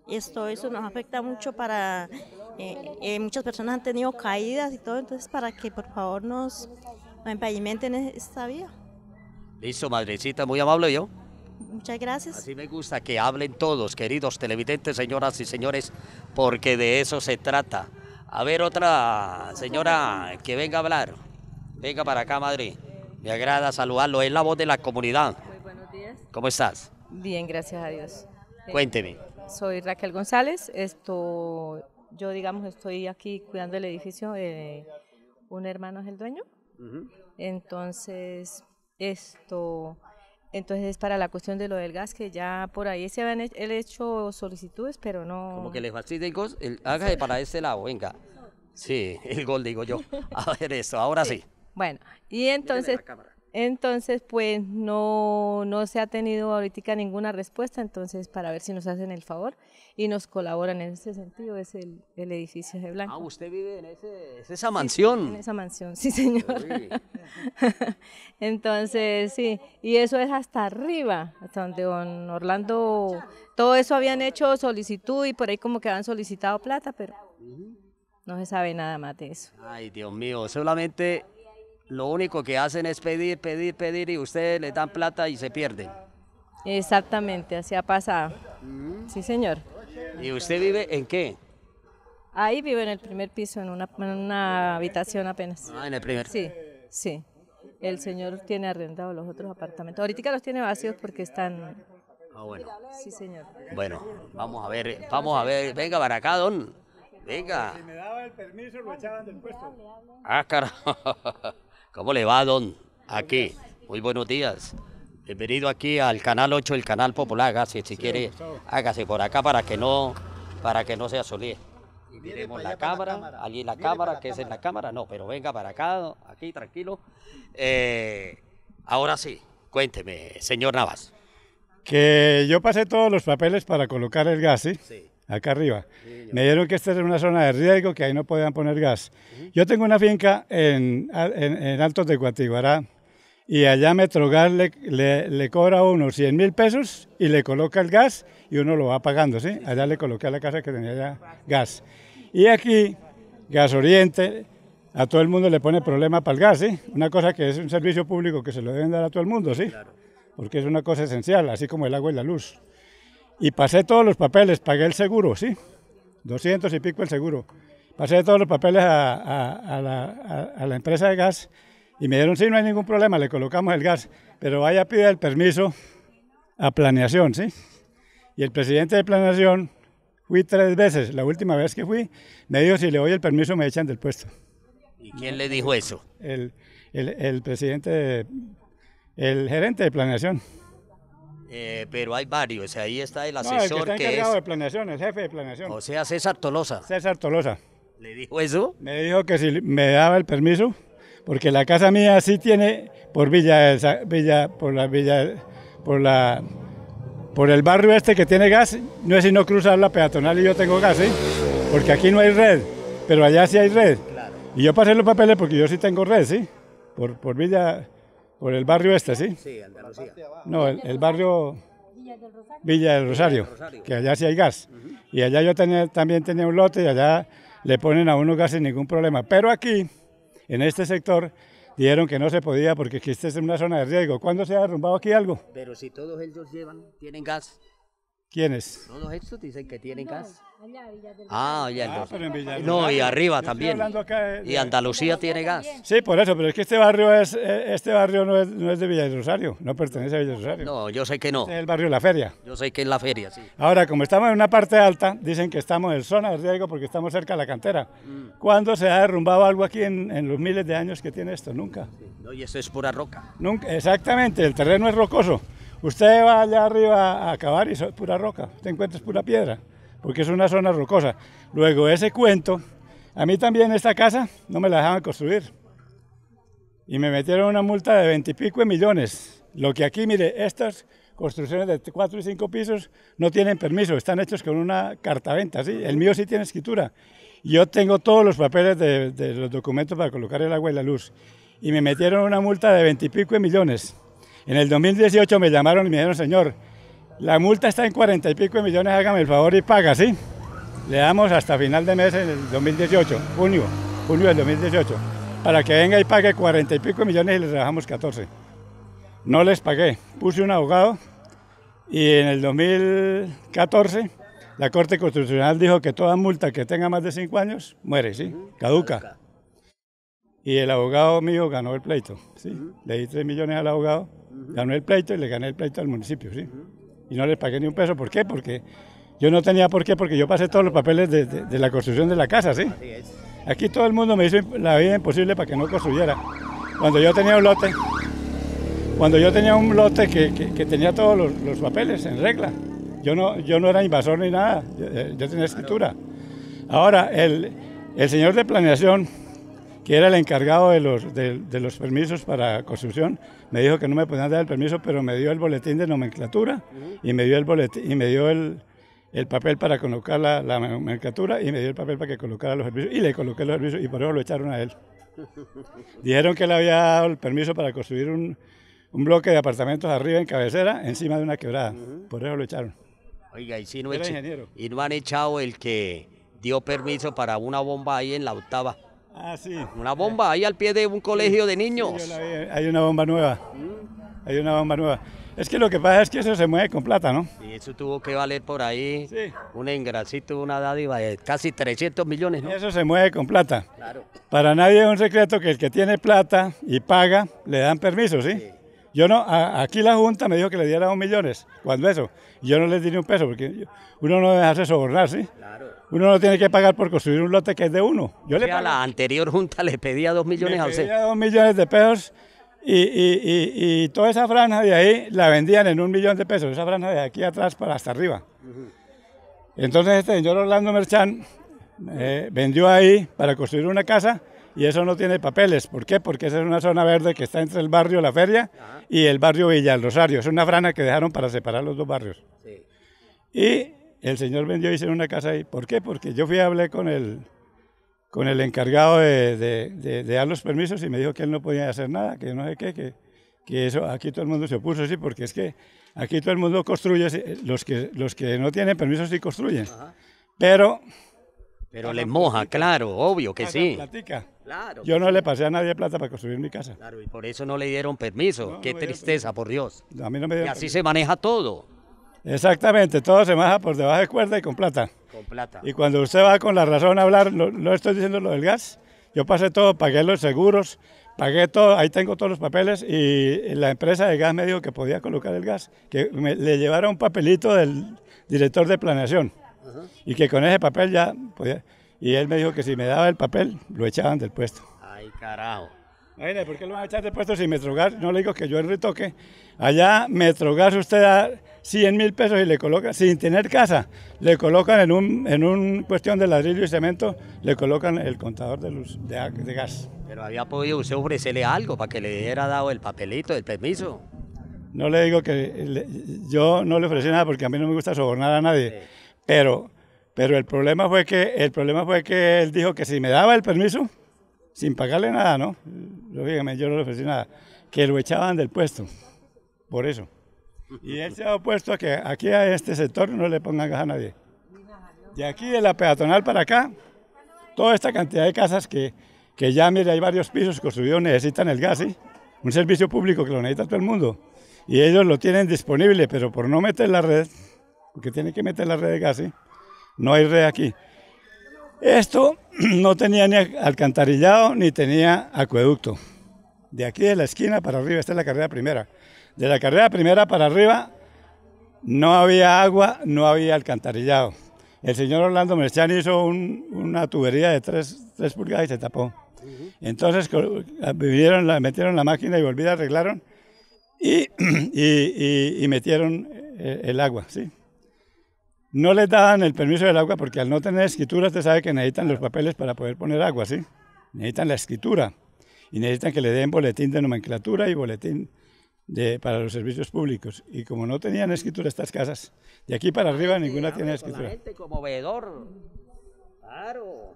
Speaker 8: Esto, eso nos afecta mucho para... Eh, eh, muchas personas han tenido caídas y todo, entonces para que por favor nos, nos empavimenten esta vía.
Speaker 1: Listo, madrecita, muy amable yo. Muchas gracias. Así me gusta que hablen todos, queridos televidentes, señoras y señores, porque de eso se trata. A ver, otra señora que venga a hablar. Venga para acá, Madrid. Me agrada saludarlo. Es la voz de la comunidad. Muy buenos días. ¿Cómo estás?
Speaker 9: Bien, gracias a Dios. Eh, Cuénteme. Soy Raquel González. Esto, yo, digamos, estoy aquí cuidando el edificio. un hermano es el dueño. Entonces, esto... Entonces es para la cuestión de lo del gas, que ya por ahí se habían hecho, hecho solicitudes, pero no... Como que
Speaker 1: le facilite el gol, hágase para este lado, venga. Sí, el gol digo yo. A ver eso, ahora sí.
Speaker 9: Bueno, y entonces, entonces pues no, se ha tenido ahorita ninguna respuesta, entonces para ver si nos hacen el favor y nos colaboran en ese sentido, es el, edificio de Blanco. Ah, usted vive en esa mansión. en esa mansión, sí señor. entonces, sí, y eso es hasta arriba, hasta donde don Orlando, todo eso habían hecho solicitud y por ahí como que habían solicitado plata, pero... No se sabe nada más de eso.
Speaker 1: Ay, Dios mío, solamente lo único que hacen es pedir, pedir, pedir y ustedes le dan plata y se pierden.
Speaker 9: Exactamente, así ha pasado. Mm. Sí, señor.
Speaker 1: ¿Y usted vive en qué?
Speaker 9: Ahí vive en el primer piso, en una, habitación apenas. Ah, en el primer. Sí, sí. El señor tiene arrendado los otros apartamentos. Ahorita los tiene vacíos porque están...
Speaker 1: Ah, bueno. Sí, señor. Bueno, vamos a ver, vamos a ver. Venga, don. Venga. Si
Speaker 10: me daba el permiso, lo echaban del puesto.
Speaker 1: Ah, carajo. ¿Cómo le va, don? Aquí. Muy buenos días. Bienvenido aquí al canal 8, el canal popular. Hágase, si quiere, hágase por acá para que no, para que no se asolíe. Y miremos la cámara, la cámara, ¿qué es en la cámara, no, pero venga para acá, aquí tranquilo. Eh, ahora sí, cuénteme, señor Navas. Que
Speaker 10: yo pasé todos los papeles para colocar el gas, ¿sí? sí acá arriba. Me dieron que esta era una zona de riesgo, que ahí no podían poner gas. Yo tengo una finca en, en, Altos de Guatiguará y allá Metrogas le, le, cobra Unos 100 mil pesos y le coloca el gas y uno lo va pagando, ¿sí? Allá le coloqué a la casa que tenía ya gas. Y aquí, Gas Oriente, a todo el mundo le pone problema para el gas, ¿sí? Una cosa que es un servicio público que se lo deben dar a todo el mundo, ¿sí? Porque es una cosa esencial, así como el agua y la luz. Y pasé todos los papeles, pagué el seguro, sí, 200 y pico el seguro. Pasé todos los papeles a, la, empresa de gas y me dieron, sí, no hay ningún problema, le colocamos el gas, pero vaya pide el permiso a planeación, ¿sí? Y el presidente de planeación, fui tres veces, la última vez que fui, me dijo, si le doy el permiso me echan del puesto.
Speaker 1: ¿Y quién le dijo eso?
Speaker 10: El, presidente, el gerente de planeación.
Speaker 1: Eh, pero hay varios, ahí está el asesor el que, está encargado de planeación, el jefe de planeación. O sea, César Tolosa. César
Speaker 10: Tolosa. ¿Le dijo eso? Me dijo que si me daba el permiso, porque la casa mía sí tiene por Villa, Villa por la Villa, por la, por el barrio este que tiene gas, no es sino cruzar la peatonal y yo tengo gas, ¿sí? Porque aquí no hay red, pero allá sí hay red. Y yo pasé los papeles porque yo sí tengo red, ¿sí? Por, por Villa, por el barrio este, ¿sí? Sí, Andalucía. No, el, barrio Villa del, Rosario, que allá sí hay gas. Y allá yo tenía, también tenía un lote y allá le ponen a uno gas sin ningún problema. Pero aquí, en este sector, dijeron que no se podía porque aquí es una zona de riesgo. ¿Cuándo se ha derrumbado aquí algo?
Speaker 1: Pero si todos ellos llevan, tienen gas. ¿Quiénes? Todos estos dicen que tienen gas. Ah, ya. Ah, no, y arriba también. Y Andalucía tiene gas.
Speaker 10: Sí, por eso, pero es que este barrio es eh, este barrio no es, de Villa del Rosario, no pertenece a Villa Rosario.
Speaker 1: No, yo sé que no. Este es el
Speaker 10: barrio la feria.
Speaker 1: Yo sé que es la feria, sí. Ahora,
Speaker 10: como estamos en una parte alta, dicen que estamos en zona de riesgo porque estamos cerca de la cantera. Mm. ¿Cuándo se ha derrumbado algo aquí en, los miles de años que tiene esto? Nunca.
Speaker 1: No, y eso es pura roca.
Speaker 10: Nunca, exactamente, el terreno es rocoso. Usted va allá arriba a acabar y es pura roca, te encuentras pura piedra porque es una zona rocosa. Luego, ese cuento, a mí también esta casa no me la dejaban construir. Y me metieron una multa de veintipico de millones. Lo que aquí, mire, estas construcciones de cuatro y cinco pisos no tienen permiso, están hechos con una cartaventa, ¿sí? El mío sí tiene escritura. Yo tengo todos los papeles de, los documentos para colocar el agua y la luz. Y me metieron una multa de veintipico de millones. En el 2018 me llamaron y me dijeron, señor, la multa está en 40 y pico de millones, hágame el favor y paga, ¿sí? Le damos hasta final de mes en el 2018, junio, junio del 2018, para que venga y pague 40 y pico de millones y les dejamos 14. No les pagué, puse un abogado y en el 2014 la Corte Constitucional dijo que toda multa que tenga más de 5 años muere, ¿sí? Caduca. Y el abogado mío ganó el pleito, ¿sí? Le di 3 millones al abogado, ganó el pleito y le gané el pleito al municipio, ¿sí? no les pagué ni un peso. ¿Por qué? Porque yo no tenía por qué, porque yo pasé todos los papeles de, la construcción de la casa, ¿sí? Aquí todo el mundo me hizo la vida imposible para que no construyera. Cuando yo tenía un lote, cuando yo tenía un lote que, tenía todos los, papeles en regla, yo no, yo no era invasor ni nada, yo, eh, tenía escritura. Ahora, el, el señor de planeación que era el encargado de los, de, los permisos para construcción, me dijo que no me podían dar el permiso, pero me dio el boletín de nomenclatura y me dio el boletín, y me dio el, papel para colocar la, nomenclatura y me dio el papel para que colocara los servicios y le coloqué los servicios y por eso lo echaron a él. Dijeron que le había dado el permiso para construir un, bloque de apartamentos arriba en cabecera, encima de una quebrada. Por eso lo echaron.
Speaker 1: Oiga, y si no, y no han echado el que dio permiso para una bomba ahí en la octava. Ah, sí. Una bomba ahí al pie de un colegio de niños.
Speaker 10: hay una bomba nueva. Hay una bomba nueva. Es que lo que pasa es que eso se mueve con plata, ¿no?
Speaker 1: Y eso tuvo que valer por ahí un engrasito, una dádiva de casi 300 millones, ¿no? Y eso se mueve con plata. Claro. Para nadie es un secreto que el que tiene plata y paga,
Speaker 10: le dan permiso, ¿sí? Yo no, aquí la Junta me dijo que le diera dos millones, cuando eso. Yo no les di ni un peso, porque uno no debe dejarse sobornar, ¿sí? Claro. Uno no tiene que pagar por construir un lote que es de uno.
Speaker 1: Yo le a la anterior junta le pedía dos millones a usted. Le pedía dos
Speaker 10: millones de pesos
Speaker 4: y, y, y, y, toda esa franja de ahí
Speaker 10: la vendían en un millón de pesos, esa franja de aquí atrás para hasta arriba. Entonces este señor Orlando Merchán eh, vendió ahí para construir una casa y eso no tiene papeles. ¿Por qué? Porque esa es una zona verde que está entre el barrio La Feria y el barrio Villa del Rosario. Es una franja que dejaron para separar los dos barrios. Sí. Y el señor vendió y hice una casa ahí. ¿Por qué? Porque yo fui a hablar con el, con el encargado de, dar los permisos y me dijo que él no podía hacer nada, que no sé qué, que, eso, aquí todo el mundo se opuso, sí, porque es que aquí todo el mundo construye, los que, los que no tienen permisos sí construyen, pero...
Speaker 1: Pero le moja, claro, obvio que sí.
Speaker 10: Platica.
Speaker 4: Claro. Yo no le pasé a nadie
Speaker 10: plata para construir mi casa. Claro,
Speaker 1: y por eso no le dieron permiso. Qué tristeza, por Dios. y así se maneja todo.
Speaker 10: Exactamente, todo se maja por debajo de cuerda y con plata. Con plata. Y cuando usted va con la razón a hablar, no, estoy diciendo lo del gas, yo pasé todo, pagué los seguros, pagué todo, ahí tengo todos los papeles y la empresa de gas me dijo que podía colocar el gas, que le llevara un papelito del director de planeación y que con ese papel ya podía... Y él me dijo que si me daba el papel, lo echaban del puesto. Ay, carajo. ¿por qué lo van a echar del puesto si Metrogas, no le digo que yo el retoque, allá Metrogas usted da 100 mil pesos y le colocan, sin tener casa, le colocan en un, en un cuestión de ladrillo y cemento, le colocan el contador de luz, de,
Speaker 1: de gas. Pero había podido usted ofrecerle algo para que le hubiera dado el papelito, el permiso.
Speaker 10: No le digo que yo no le ofrecí nada porque a mí no me gusta sobornar a nadie, pero, pero el problema fue que el problema fue que él dijo que si me daba el permiso sin pagarle nada, ¿no? Lógicamente yo no le ofrecí nada, que lo echaban del puesto. Por eso. Y él se ha opuesto a que aquí a este sector no le pongan gas a nadie. De aquí de la peatonal para acá, toda esta cantidad de casas que, que ya, mire, hay varios pisos construidos, necesitan el gas, ¿sí? Un servicio público que lo necesita todo el mundo. Y ellos lo tienen disponible, pero por no meter la red, porque tienen que meter la red de gas, ¿sí? No hay red aquí. Esto no tenía ni alcantarillado ni tenía acueducto. De aquí de la esquina para arriba, esta es la carrera primera de la carrera primera para arriba no había agua, no había alcantarillado. El señor Orlando Merchán hizo una tubería de 3, pulgadas y se tapó. Entonces ah, vinieron, metieron la máquina y volvieron, arreglaron y, y, metieron eh, el, agua. ¿sí? No les daban el permiso del agua porque al no tener escritura, usted sabe que necesitan los papeles para poder poner agua, ¿sí? Necesitan la escritura y necesitan que le den boletín de nomenclatura y boletín de, para los servicios públicos. Y como no tenían escritura estas casas, de aquí para arriba ninguna tiene escritura.
Speaker 1: La como Claro.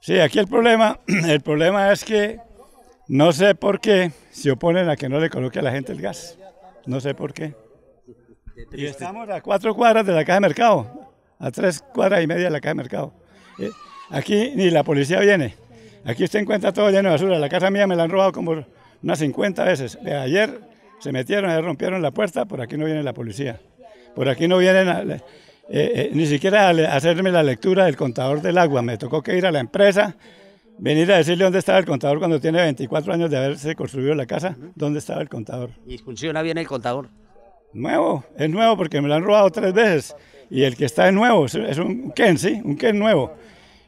Speaker 10: Sí, aquí el problema, el problema es que no sé por qué se oponen a que no le coloque a la gente el gas. No sé por qué. Y estamos a cuatro cuadras de la caja de mercado, a tres cuadras y media de la caja de mercado. Eh, aquí ni la policía viene. Aquí usted encuentra todo lleno de basura. La casa mía me la han robado como unas 50 veces. ayer se metieron, ayer rompieron la puerta, por aquí no viene la policía. Por aquí no vienen eh, eh, ni siquiera a hacerme la lectura del contador del agua. Me tocó que ir a la empresa, venir a decirle dónde estaba el contador cuando tiene 24 años de haberse construido la casa, dónde estaba el contador.
Speaker 1: ¿Y funciona bien el contador?
Speaker 10: Nuevo, es nuevo porque me lo han robado tres veces. Y el que está es nuevo, es un Ken, ¿sí? Un Ken nuevo.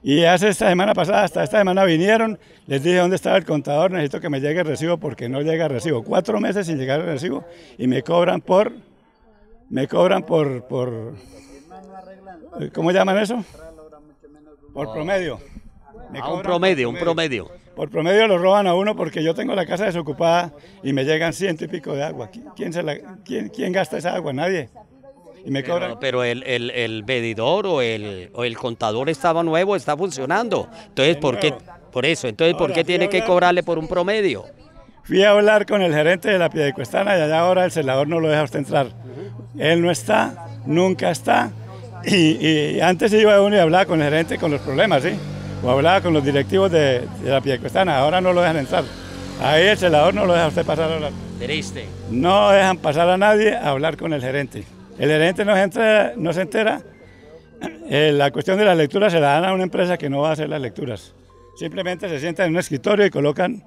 Speaker 10: Y hace esta semana pasada, hasta esta semana vinieron, les dije dónde estaba el contador, necesito que me llegue el recibo porque no llega el recibo. Cuatro meses sin llegar el recibo y me cobran por, me cobran por, por ¿cómo llaman eso?
Speaker 1: Por promedio. Ah, un promedio, un promedio.
Speaker 10: Por promedio lo roban a uno porque yo tengo la casa desocupada y me llegan ciento y pico de agua. ¿Quién, se la, quién, quién gasta esa agua? Nadie.
Speaker 1: Pero, el, el, medidor o el, contador estaba nuevo, está funcionando. Entonces, ¿por qué? Por eso, entonces, ¿por qué tiene que cobrarle por un promedio?
Speaker 10: Fui a hablar con el gerente de la Piedecuestana y allá ahora el celador no lo deja usted entrar. Él no está, nunca está. Y, antes iba uno y hablaba con el gerente con los problemas, ¿sí? O hablaba con los directivos de, de la Piedecuestana, ahora no lo dejan entrar. Ahí el celador no lo deja usted pasar a Triste. No dejan pasar a nadie a hablar con el gerente. El gerente no se entera, eh, la cuestión de las lecturas se la dan a una empresa que no va a hacer las lecturas. Simplemente se sientan en un escritorio y colocan,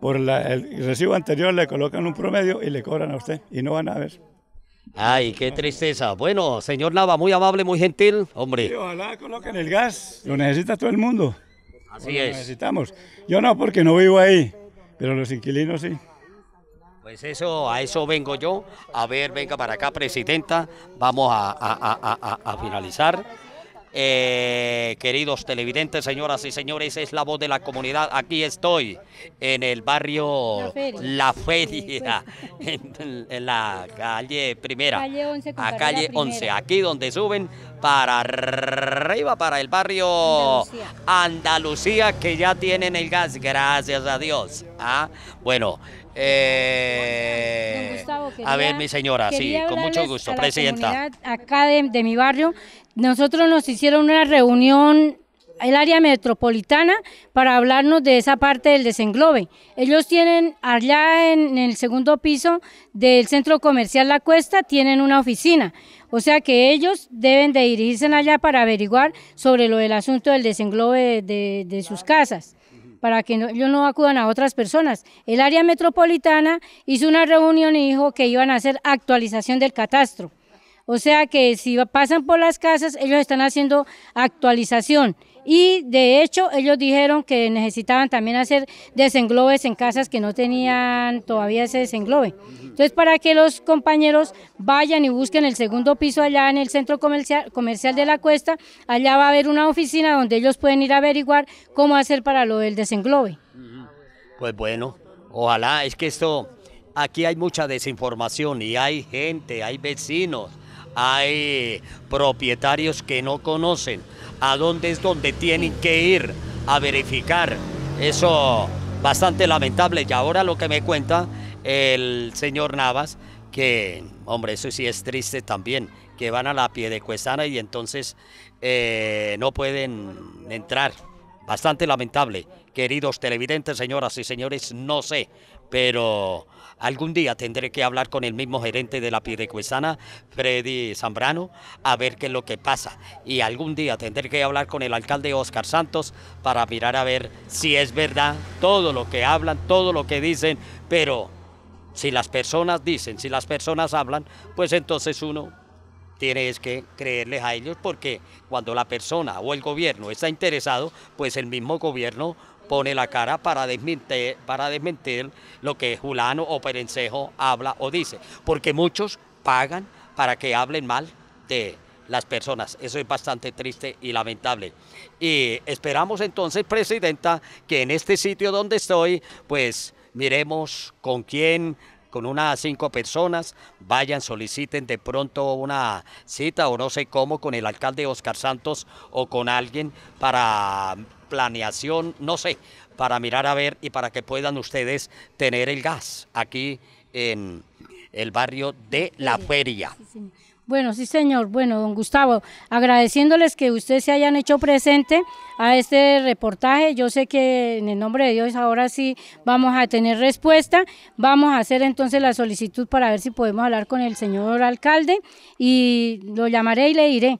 Speaker 10: por el recibo anterior le colocan un promedio y le cobran a usted y no van a ver.
Speaker 1: Ay, qué tristeza. Bueno, señor Nava, muy amable, muy gentil, hombre. ojalá coloquen el gas,
Speaker 10: lo necesita todo el mundo.
Speaker 1: Así es. Lo necesitamos.
Speaker 10: Yo no, porque no vivo ahí, pero los inquilinos sí.
Speaker 1: Pues eso, a eso vengo yo. A ver, venga para acá, presidenta. Vamos a, a, finalizar. Eh, queridos televidentes, señoras y señores, es la voz de la comunidad. Aquí estoy en el barrio La Feria, pues. en, la calle primera,
Speaker 2: a calle 11,
Speaker 1: aquí donde suben para arriba, para el barrio Andalucía, que ya tienen el gas, gracias a Dios. Ah, bueno. Eh, a ver, mi señora, sí, con mucho gusto, presidenta.
Speaker 2: Acá de, mi barrio, nosotros nos hicieron una reunión el área metropolitana para hablarnos de esa parte del desenglobe. Ellos tienen allá en, el segundo piso del centro comercial La Cuesta, tienen una oficina. O sea que ellos deben de dirigirse allá para averiguar sobre lo del asunto del desenglobe de sus casas para que no, ellos no acudan a otras personas. El área metropolitana hizo una reunión y dijo que iban a hacer actualización del catastro. O sea que si pasan por las casas, ellos están haciendo actualización y de hecho ellos dijeron que necesitaban también hacer desenglobes en casas que no tenían todavía ese desenglobe. Entonces para que los compañeros vayan y busquen el segundo piso allá en el centro comercial, comercial de la cuesta, allá va a haber una oficina donde ellos pueden ir a averiguar cómo hacer para lo del desenglobe.
Speaker 1: Pues bueno, ojalá, es que esto, aquí hay mucha desinformación y hay gente, hay vecinos, hay propietarios que no conocen a dónde es donde tienen que ir a verificar. Eso bastante lamentable. Y ahora lo que me cuenta el señor Navas, que, hombre, eso sí es triste también, que van a la pie de y entonces eh, no pueden entrar. Bastante lamentable, queridos televidentes, señoras y señores, no sé, pero Algún día tendré que hablar con el mismo gerente de la pirecuesana, Freddy Zambrano, a ver qué es lo que pasa. Y algún día tendré que hablar con el alcalde Oscar Santos para mirar a ver si es verdad todo lo que hablan, todo lo que dicen, pero si las personas dicen, si las personas hablan, pues entonces uno tiene que creerles a ellos porque cuando la persona o el gobierno está interesado, pues el mismo gobierno pone la cara para desmentir, para desmentir lo que Julano o Perencejo habla o dice, porque muchos pagan para que hablen mal de las personas. Eso es bastante triste y lamentable. Y esperamos entonces, Presidenta, que en este sitio donde estoy, pues miremos con quién con unas cinco personas, vayan, soliciten de pronto una cita o no sé cómo con el alcalde Oscar Santos o con alguien para planeación, no sé, para mirar a ver y para que puedan ustedes tener el gas aquí en el barrio de La Feria.
Speaker 2: bueno, sí, señor. Bueno, don Gustavo, agradeciéndoles que ustedes se hayan hecho presente a este reportaje. Yo sé que en el nombre de Dios ahora sí vamos a tener respuesta. Vamos a hacer entonces la solicitud para ver si podemos hablar con el señor alcalde y lo llamaré y le diré.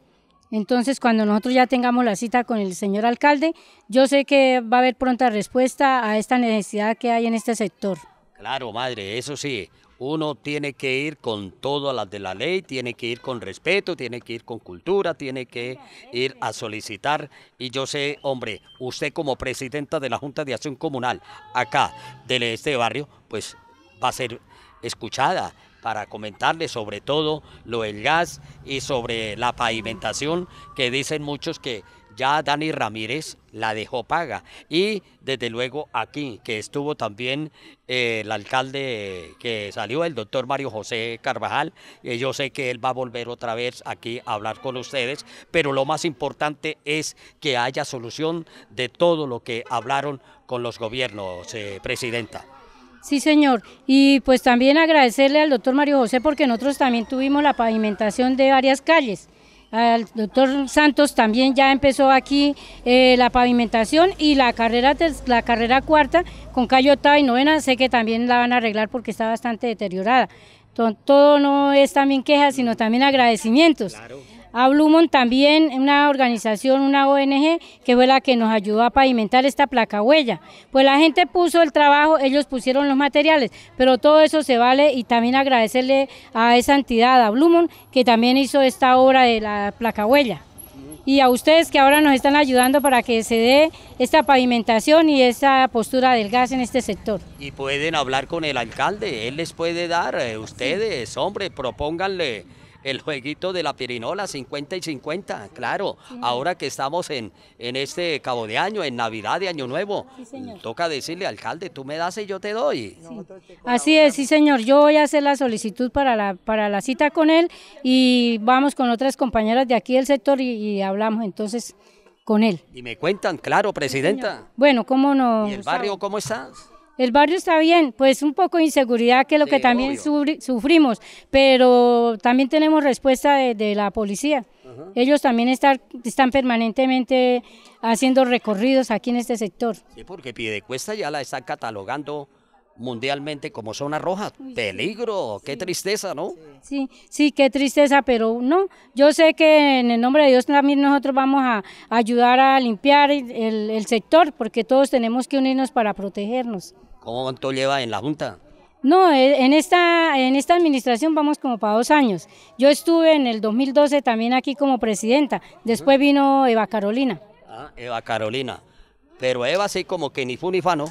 Speaker 2: Entonces, cuando nosotros ya tengamos la cita con el señor alcalde, yo sé que va a haber pronta respuesta a esta necesidad que hay en este sector.
Speaker 1: Claro, madre, eso sí, uno tiene que ir con todas las de la ley, tiene que ir con respeto, tiene que ir con cultura, tiene que ir a solicitar. Y yo sé, hombre, usted como presidenta de la Junta de Acción Comunal acá este de este barrio, pues va a ser escuchada para comentarle sobre todo lo del gas y sobre la pavimentación que dicen muchos que ya Dani Ramírez la dejó paga. Y desde luego aquí, que estuvo también eh, el alcalde que salió, el doctor Mario José Carvajal, eh, yo sé que él va a volver otra vez aquí a hablar con ustedes, pero lo más importante es que haya solución de todo lo que hablaron con los gobiernos, eh, Presidenta.
Speaker 2: Sí, señor. Y pues también agradecerle al doctor Mario José porque nosotros también tuvimos la pavimentación de varias calles. Al doctor Santos también ya empezó aquí eh, la pavimentación y la carrera, la carrera cuarta con calle y novena sé que también la van a arreglar porque está bastante deteriorada. Todo, todo no es también quejas, sino también agradecimientos a Blumon también, una organización, una ONG, que fue la que nos ayudó a pavimentar esta placa huella. Pues la gente puso el trabajo, ellos pusieron los materiales, pero todo eso se vale y también agradecerle a esa entidad, a Blumon, que también hizo esta obra de la placa huella. Y a ustedes que ahora nos están ayudando para que se dé esta pavimentación y esta postura del gas en este sector.
Speaker 1: Y pueden hablar con el alcalde, él les puede dar, eh, ustedes, hombre, propónganle el jueguito de la pirinola 50 y 50, claro. Ahora que estamos en, en este cabo de año, en Navidad de Año Nuevo, toca decirle, al alcalde, tú me das y yo te doy.
Speaker 2: Así es, sí, señor. Yo voy a hacer la solicitud para la, para la cita con él y vamos con otras compañeras de aquí del sector y, hablamos entonces con él.
Speaker 1: Y me cuentan, claro, presidenta.
Speaker 2: bueno, ¿cómo no? ¿Y el barrio cómo estás? El barrio está bien, pues un poco de inseguridad que es lo que también sufrimos, pero también tenemos respuesta de, la policía. Ellos también están, están permanentemente haciendo recorridos aquí en este sector.
Speaker 1: Sí, porque Piedecuesta ya la están catalogando mundialmente como zona roja. Peligro, qué tristeza, ¿no?
Speaker 2: Sí, sí, qué tristeza, pero no. Yo sé que en el nombre de Dios también nosotros vamos a ayudar a limpiar el sector, porque todos tenemos que unirnos para protegernos.
Speaker 1: ¿Cómo cuánto lleva en la Junta?
Speaker 2: No, e, en esta, en esta administración vamos como para dos años. Yo estuve en el 2012 también aquí como presidenta, después vino Eva Carolina.
Speaker 1: Ah, Eva Carolina. Pero Eva sí como que ni fue ni fano.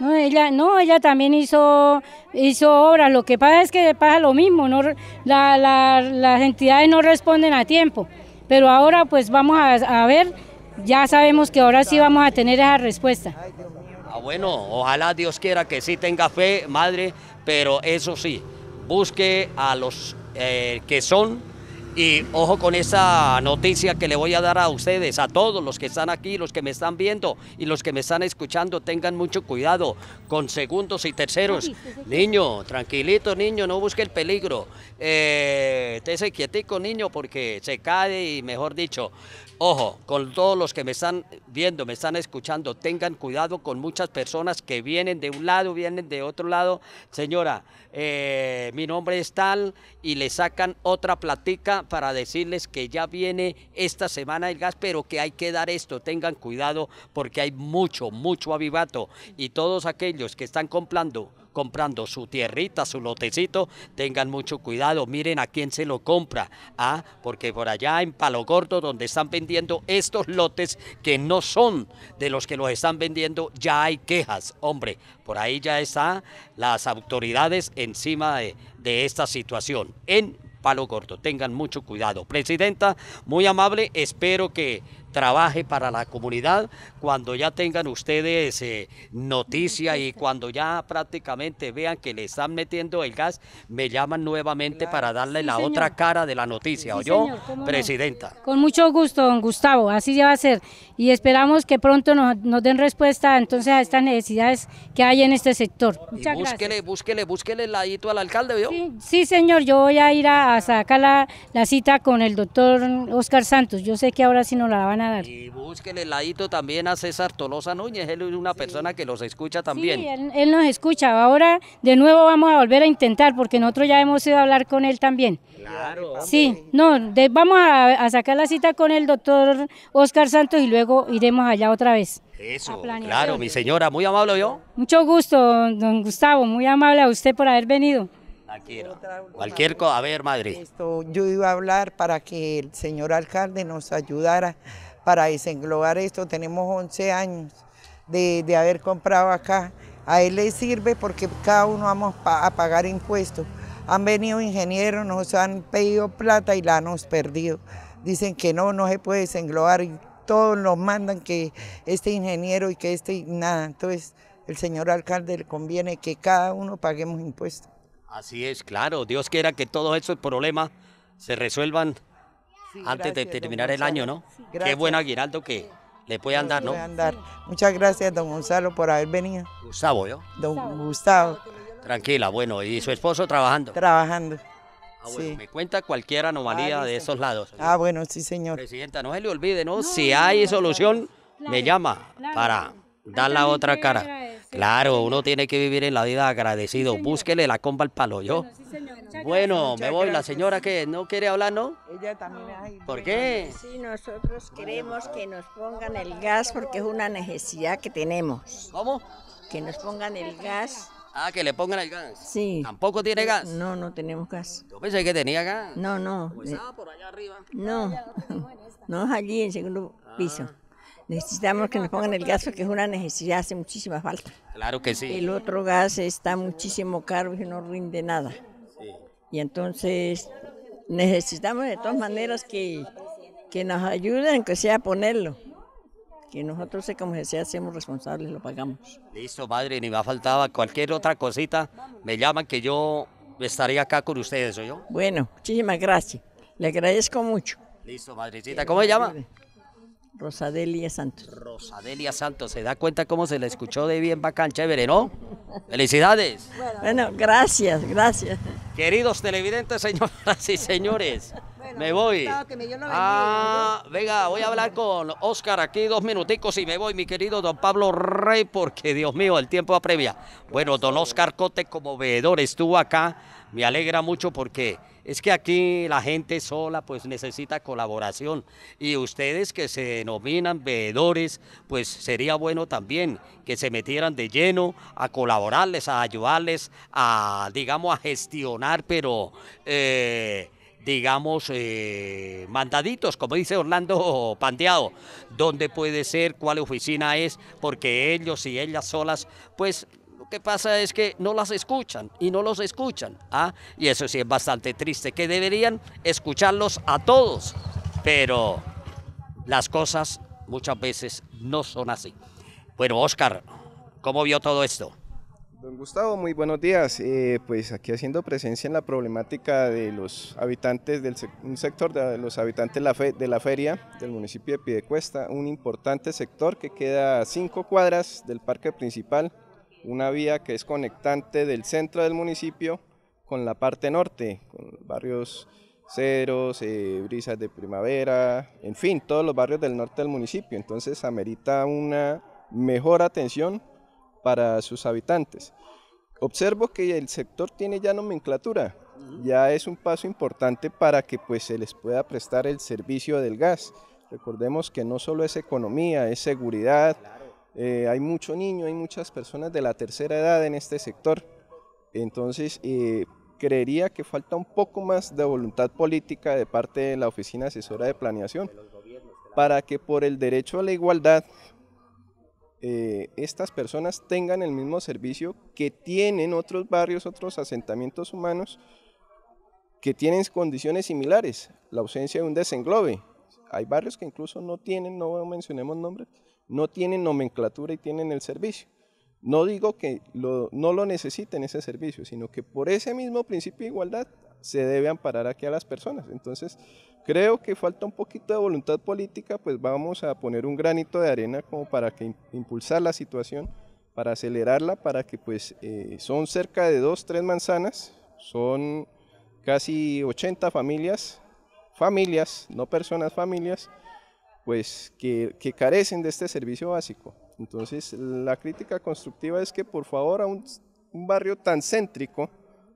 Speaker 2: ¿no? No, ella, no, ella también hizo, hizo obras. Lo que pasa es que pasa lo mismo, no, las entidades no responden a tiempo. Pero ahora pues vamos a ver, ya sabemos que ahora sí vamos a tener esa respuesta.
Speaker 1: Ah, bueno, ojalá Dios quiera que sí tenga fe, madre, pero eso sí, busque a los eh, que son y ojo con esa noticia que le voy a dar a ustedes, a todos los que están aquí, los que me están viendo y los que me están escuchando, tengan mucho cuidado con segundos y terceros. Niño, tranquilito niño, no busque el peligro. Eh, Tese quietico niño porque se cae y mejor dicho, ojo, con todos los que me están viendo, me están escuchando, tengan cuidado con muchas personas que vienen de un lado, vienen de otro lado. Señora, eh, mi nombre es tal y le sacan otra platica para decirles que ya viene esta semana el gas, pero que hay que dar esto, tengan cuidado porque hay mucho, mucho avivato y todos aquellos que están comprando comprando su tierrita, su lotecito, tengan mucho cuidado, miren a quién se lo compra, ¿ah? porque por allá en Palo Gordo, donde están vendiendo estos lotes que no son de los que los están vendiendo, ya hay quejas, hombre, por ahí ya están las autoridades encima de, de esta situación en palo corto. Tengan mucho cuidado. Presidenta, muy amable, espero que trabaje para la comunidad cuando ya tengan ustedes eh, noticia y cuando ya prácticamente vean que le están metiendo el gas, me llaman nuevamente para darle la otra cara de la noticia. o presidenta.
Speaker 2: Con mucho gusto, don Gustavo, así ya va a ser. Y esperamos que pronto nos, den respuesta entonces a estas necesidades que hay en este sector.
Speaker 1: Muchas gracias. búsquele, búsquele, búsquele el ladito al alcalde, ¿vio?
Speaker 2: Sí, señor, yo voy a ir a, sacar la, cita con el doctor Oscar Santos. Yo sé que ahora sí no la van a y
Speaker 1: búsquele el ladito también a César Tolosa Núñez, él es una persona que los escucha también. Sí,
Speaker 2: él, nos escucha. Ahora de nuevo vamos a volver a intentar porque nosotros ya hemos ido a hablar con él también. Claro. Sí, no, vamos a, sacar la cita con el doctor Oscar Santos y luego iremos allá otra vez.
Speaker 1: Eso, claro, mi señora, muy amable yo.
Speaker 2: Mucho gusto, don Gustavo, muy amable a usted por haber venido.
Speaker 4: Aquí, cualquier cosa, a ver, madre. yo iba a hablar para que el señor alcalde nos ayudara para desenglobar esto. Tenemos 11 años de, haber comprado acá. A él le sirve porque cada uno vamos a pagar impuestos. Han venido ingenieros, nos han pedido plata y la nos perdido. Dicen que no, no se puede desenglobar y todos nos mandan que este ingeniero y que este, nada. Entonces, el señor alcalde le conviene que cada uno paguemos impuestos.
Speaker 1: Así es, claro. Dios quiera que todos esos problemas se resuelvan
Speaker 4: antes de terminar el año, ¿no? Qué
Speaker 1: buena, aguinaldo que le puede andar, ¿no? Andar.
Speaker 4: Muchas gracias, don Gonzalo, por haber venido. Gustavo, ¿yo? Don Gustavo.
Speaker 1: Tranquila, bueno, ¿y su esposo trabajando? Trabajando. Ah, me cuenta cualquier anomalía ah, de esos lados.
Speaker 4: Ah, bueno, sí, señor. Presidenta, no se le olvide, ¿no?
Speaker 1: si hay solución, me llama para dar la otra cara. Claro, uno tiene que vivir en la vida agradecido. Búsquele la comba al palo, yo. Bueno, me voy. La señora que no quiere hablar, ¿no?
Speaker 8: Ella también. Hay...
Speaker 1: ¿Por qué?
Speaker 8: Sí, nosotros queremos que nos pongan el gas
Speaker 6: porque es una necesidad que tenemos. ¿Cómo? Que nos pongan el gas. Ah, que le
Speaker 1: pongan el gas. Sí. ¿Tampoco tiene gas? No,
Speaker 6: no tenemos gas. Yo pensé que tenía gas. No, no. Pues, ah, por allá arriba. No. Ah, no es allí en segundo ah. piso necesitamos que nos pongan el gas porque es una necesidad, hace muchísima falta. Claro que sí. El otro gas está muchísimo caro y no rinde nada. Sí. Y entonces necesitamos de todas maneras que, que nos ayuden, que sea ponerlo. Que nosotros, como decía, seamos responsables, lo pagamos.
Speaker 1: Listo, madre, ni me faltaba cualquier otra cosita. Me llaman que yo estaría acá con ustedes, ¿o yo?
Speaker 6: Bueno, muchísimas gracias. Le agradezco mucho.
Speaker 1: Listo, madrecita. ¿Cómo se llama?
Speaker 6: Rosadelia Santos.
Speaker 1: Rosadelia Santos, ¿se da cuenta cómo se la escuchó de bien bacán, chévere, no? ¡Felicidades! Bueno, gracias, gracias. Queridos televidentes, señoras y señores, me voy. ah, venga, voy a hablar con Oscar aquí dos minuticos y me voy, mi querido don Pablo Rey, porque Dios mío, el tiempo apremia. Bueno, don Oscar Cote como veedor estuvo acá, me alegra mucho porque es que aquí la gente sola pues necesita colaboración y ustedes que se denominan veedores pues sería bueno también que se metieran de lleno a colaborarles, a ayudarles, a digamos a gestionar pero... Eh, digamos, eh, mandaditos, como dice Orlando Pandeado, dónde puede ser, cuál oficina es, porque ellos y ellas solas, pues lo que pasa es que no las escuchan y no los escuchan. ¿ah? Y eso sí es bastante triste, que deberían escucharlos a todos. Pero las cosas muchas veces no son así. Bueno, Oscar, ¿cómo vio todo esto?
Speaker 11: Don Gustavo, muy buenos días. Eh, pues aquí haciendo presencia en la problemática de los habitantes del un sector de los habitantes la, de la feria del municipio de Piedecuesta, un importante sector que queda a cinco cuadras del parque principal una vía que es conectante del centro del municipio con la parte norte, con barrios Ceros, eh, Brisas de Primavera, en fin, todos los barrios del norte del municipio. Entonces amerita una mejor atención para sus habitantes. Observo que el sector tiene ya nomenclatura, ya es un paso importante para que pues se les pueda prestar el servicio del gas. Recordemos que no solo es economía, es seguridad, eh, hay mucho niño, hay muchas personas de la tercera edad en este sector. Entonces, eh, creería que falta un poco más de voluntad política de parte de la Oficina Asesora de Planeación para que por el derecho a la igualdad eh, estas personas tengan el mismo servicio que tienen otros barrios, otros asentamientos humanos que tienen condiciones similares, la ausencia de un desenglobe. Hay barrios que incluso no tienen, no mencionemos nombres, no tienen nomenclatura y tienen el servicio. No digo que no lo necesiten ese servicio, sino que por ese mismo principio de igualdad se debe amparar aquí a las personas. Entonces, creo que falta un poquito de voluntad política, pues vamos a poner un granito de arena como para que impulsar la situación, para acelerarla, para que pues eh, son cerca de dos, tres manzanas, son casi 80 familias, familias, no personas, familias, pues que, carecen de este servicio básico. Entonces, la crítica constructiva es que por favor a un, barrio tan céntrico,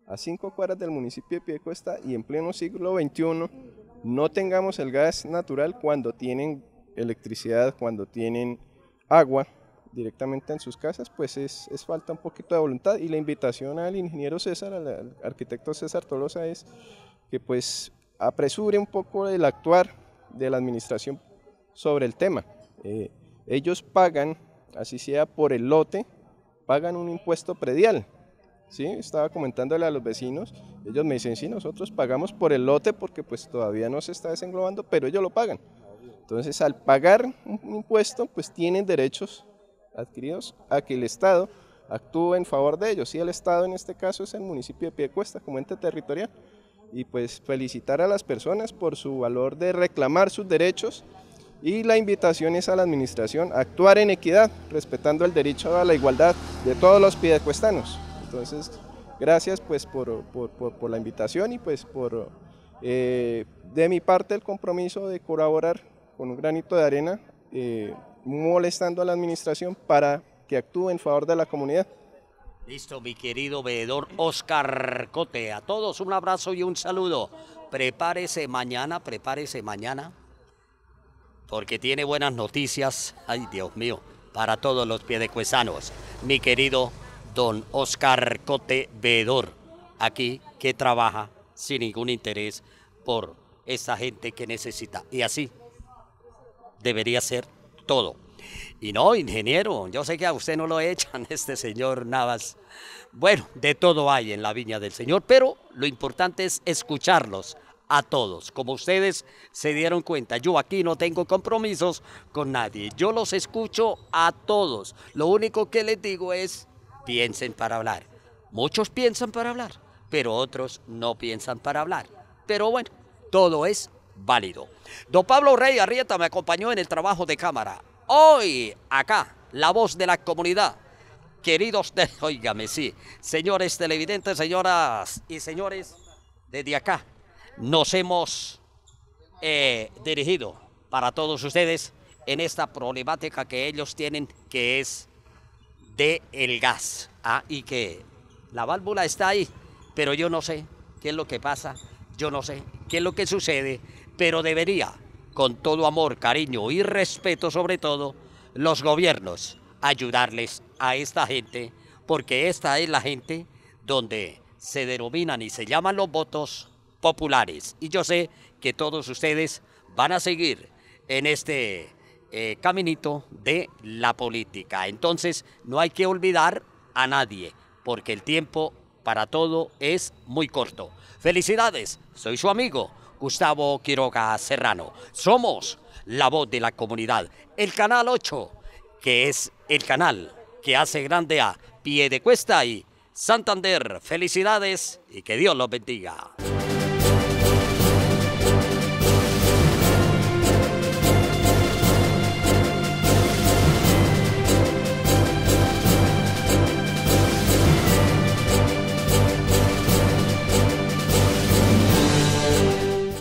Speaker 11: a cinco cuadras del municipio de Piedecuesta y en pleno siglo XXI, no tengamos el gas natural cuando tienen electricidad, cuando tienen agua directamente en sus casas, pues es, falta un poquito de voluntad. Y la invitación al ingeniero César, al, al arquitecto César Tolosa, es que pues apresure un poco el actuar de la administración sobre el tema. Eh, ellos pagan, así sea por el lote, pagan un impuesto predial. ¿Sí? Estaba comentándole a los vecinos, ellos me dicen, sí, nosotros pagamos por el lote porque pues todavía no se está desenglobando, pero ellos lo pagan. Entonces, al pagar un impuesto, pues tienen derechos adquiridos a que el Estado actúe en favor de ellos. Y el Estado en este caso es el municipio de Piedecuesta como ente territorial. Y pues felicitar a las personas por su valor de reclamar sus derechos y la invitación es a la administración a actuar en equidad, respetando el derecho a la igualdad de todos los pidecuestanos. Entonces, gracias pues por, por, por, la invitación y pues por eh, de mi parte el compromiso de colaborar con un granito de arena, eh, molestando a la administración para que actúe en favor de la comunidad.
Speaker 1: Listo, mi querido veedor Oscar Cote. A todos un abrazo y un saludo. Prepárese mañana, prepárese mañana porque tiene buenas noticias, ay Dios mío, para todos los piedecuesanos. Mi querido don Oscar Cote Vedor, aquí que trabaja sin ningún interés por esa gente que necesita. Y así debería ser todo. Y no, ingeniero, yo sé que a usted no lo echan, este señor Navas. Bueno, de todo hay en la viña del Señor, pero lo importante es escucharlos a todos. Como ustedes se dieron cuenta, yo aquí no tengo compromisos con nadie. Yo los escucho a todos. Lo único que les digo es, piensen para hablar. Muchos piensan para hablar, pero otros no piensan para hablar. Pero bueno, todo es válido. Don Pablo Rey Arrieta me acompañó en el trabajo de cámara. Hoy, acá, la voz de la comunidad. Queridos, de, óigame, sí, señores televidentes, señoras y señores, desde acá, nos hemos eh, dirigido para todos ustedes en esta problemática que ellos tienen, que es de el gas. Ah, y que la válvula está ahí, pero yo no sé qué es lo que pasa, yo no sé qué es lo que sucede, pero debería, con todo amor, cariño y respeto sobre todo, los gobiernos ayudarles a esta gente, porque esta es la gente donde se denominan y se llaman los votos populares. Y yo sé que todos ustedes van a seguir en este eh, caminito de la política. Entonces, no hay que olvidar a nadie, porque el tiempo para todo es muy corto. Felicidades, soy su amigo Gustavo Quiroga Serrano. Somos la voz de la comunidad, el canal 8, que es el canal que hace grande a pie de cuesta y Santander. Felicidades y que Dios los bendiga.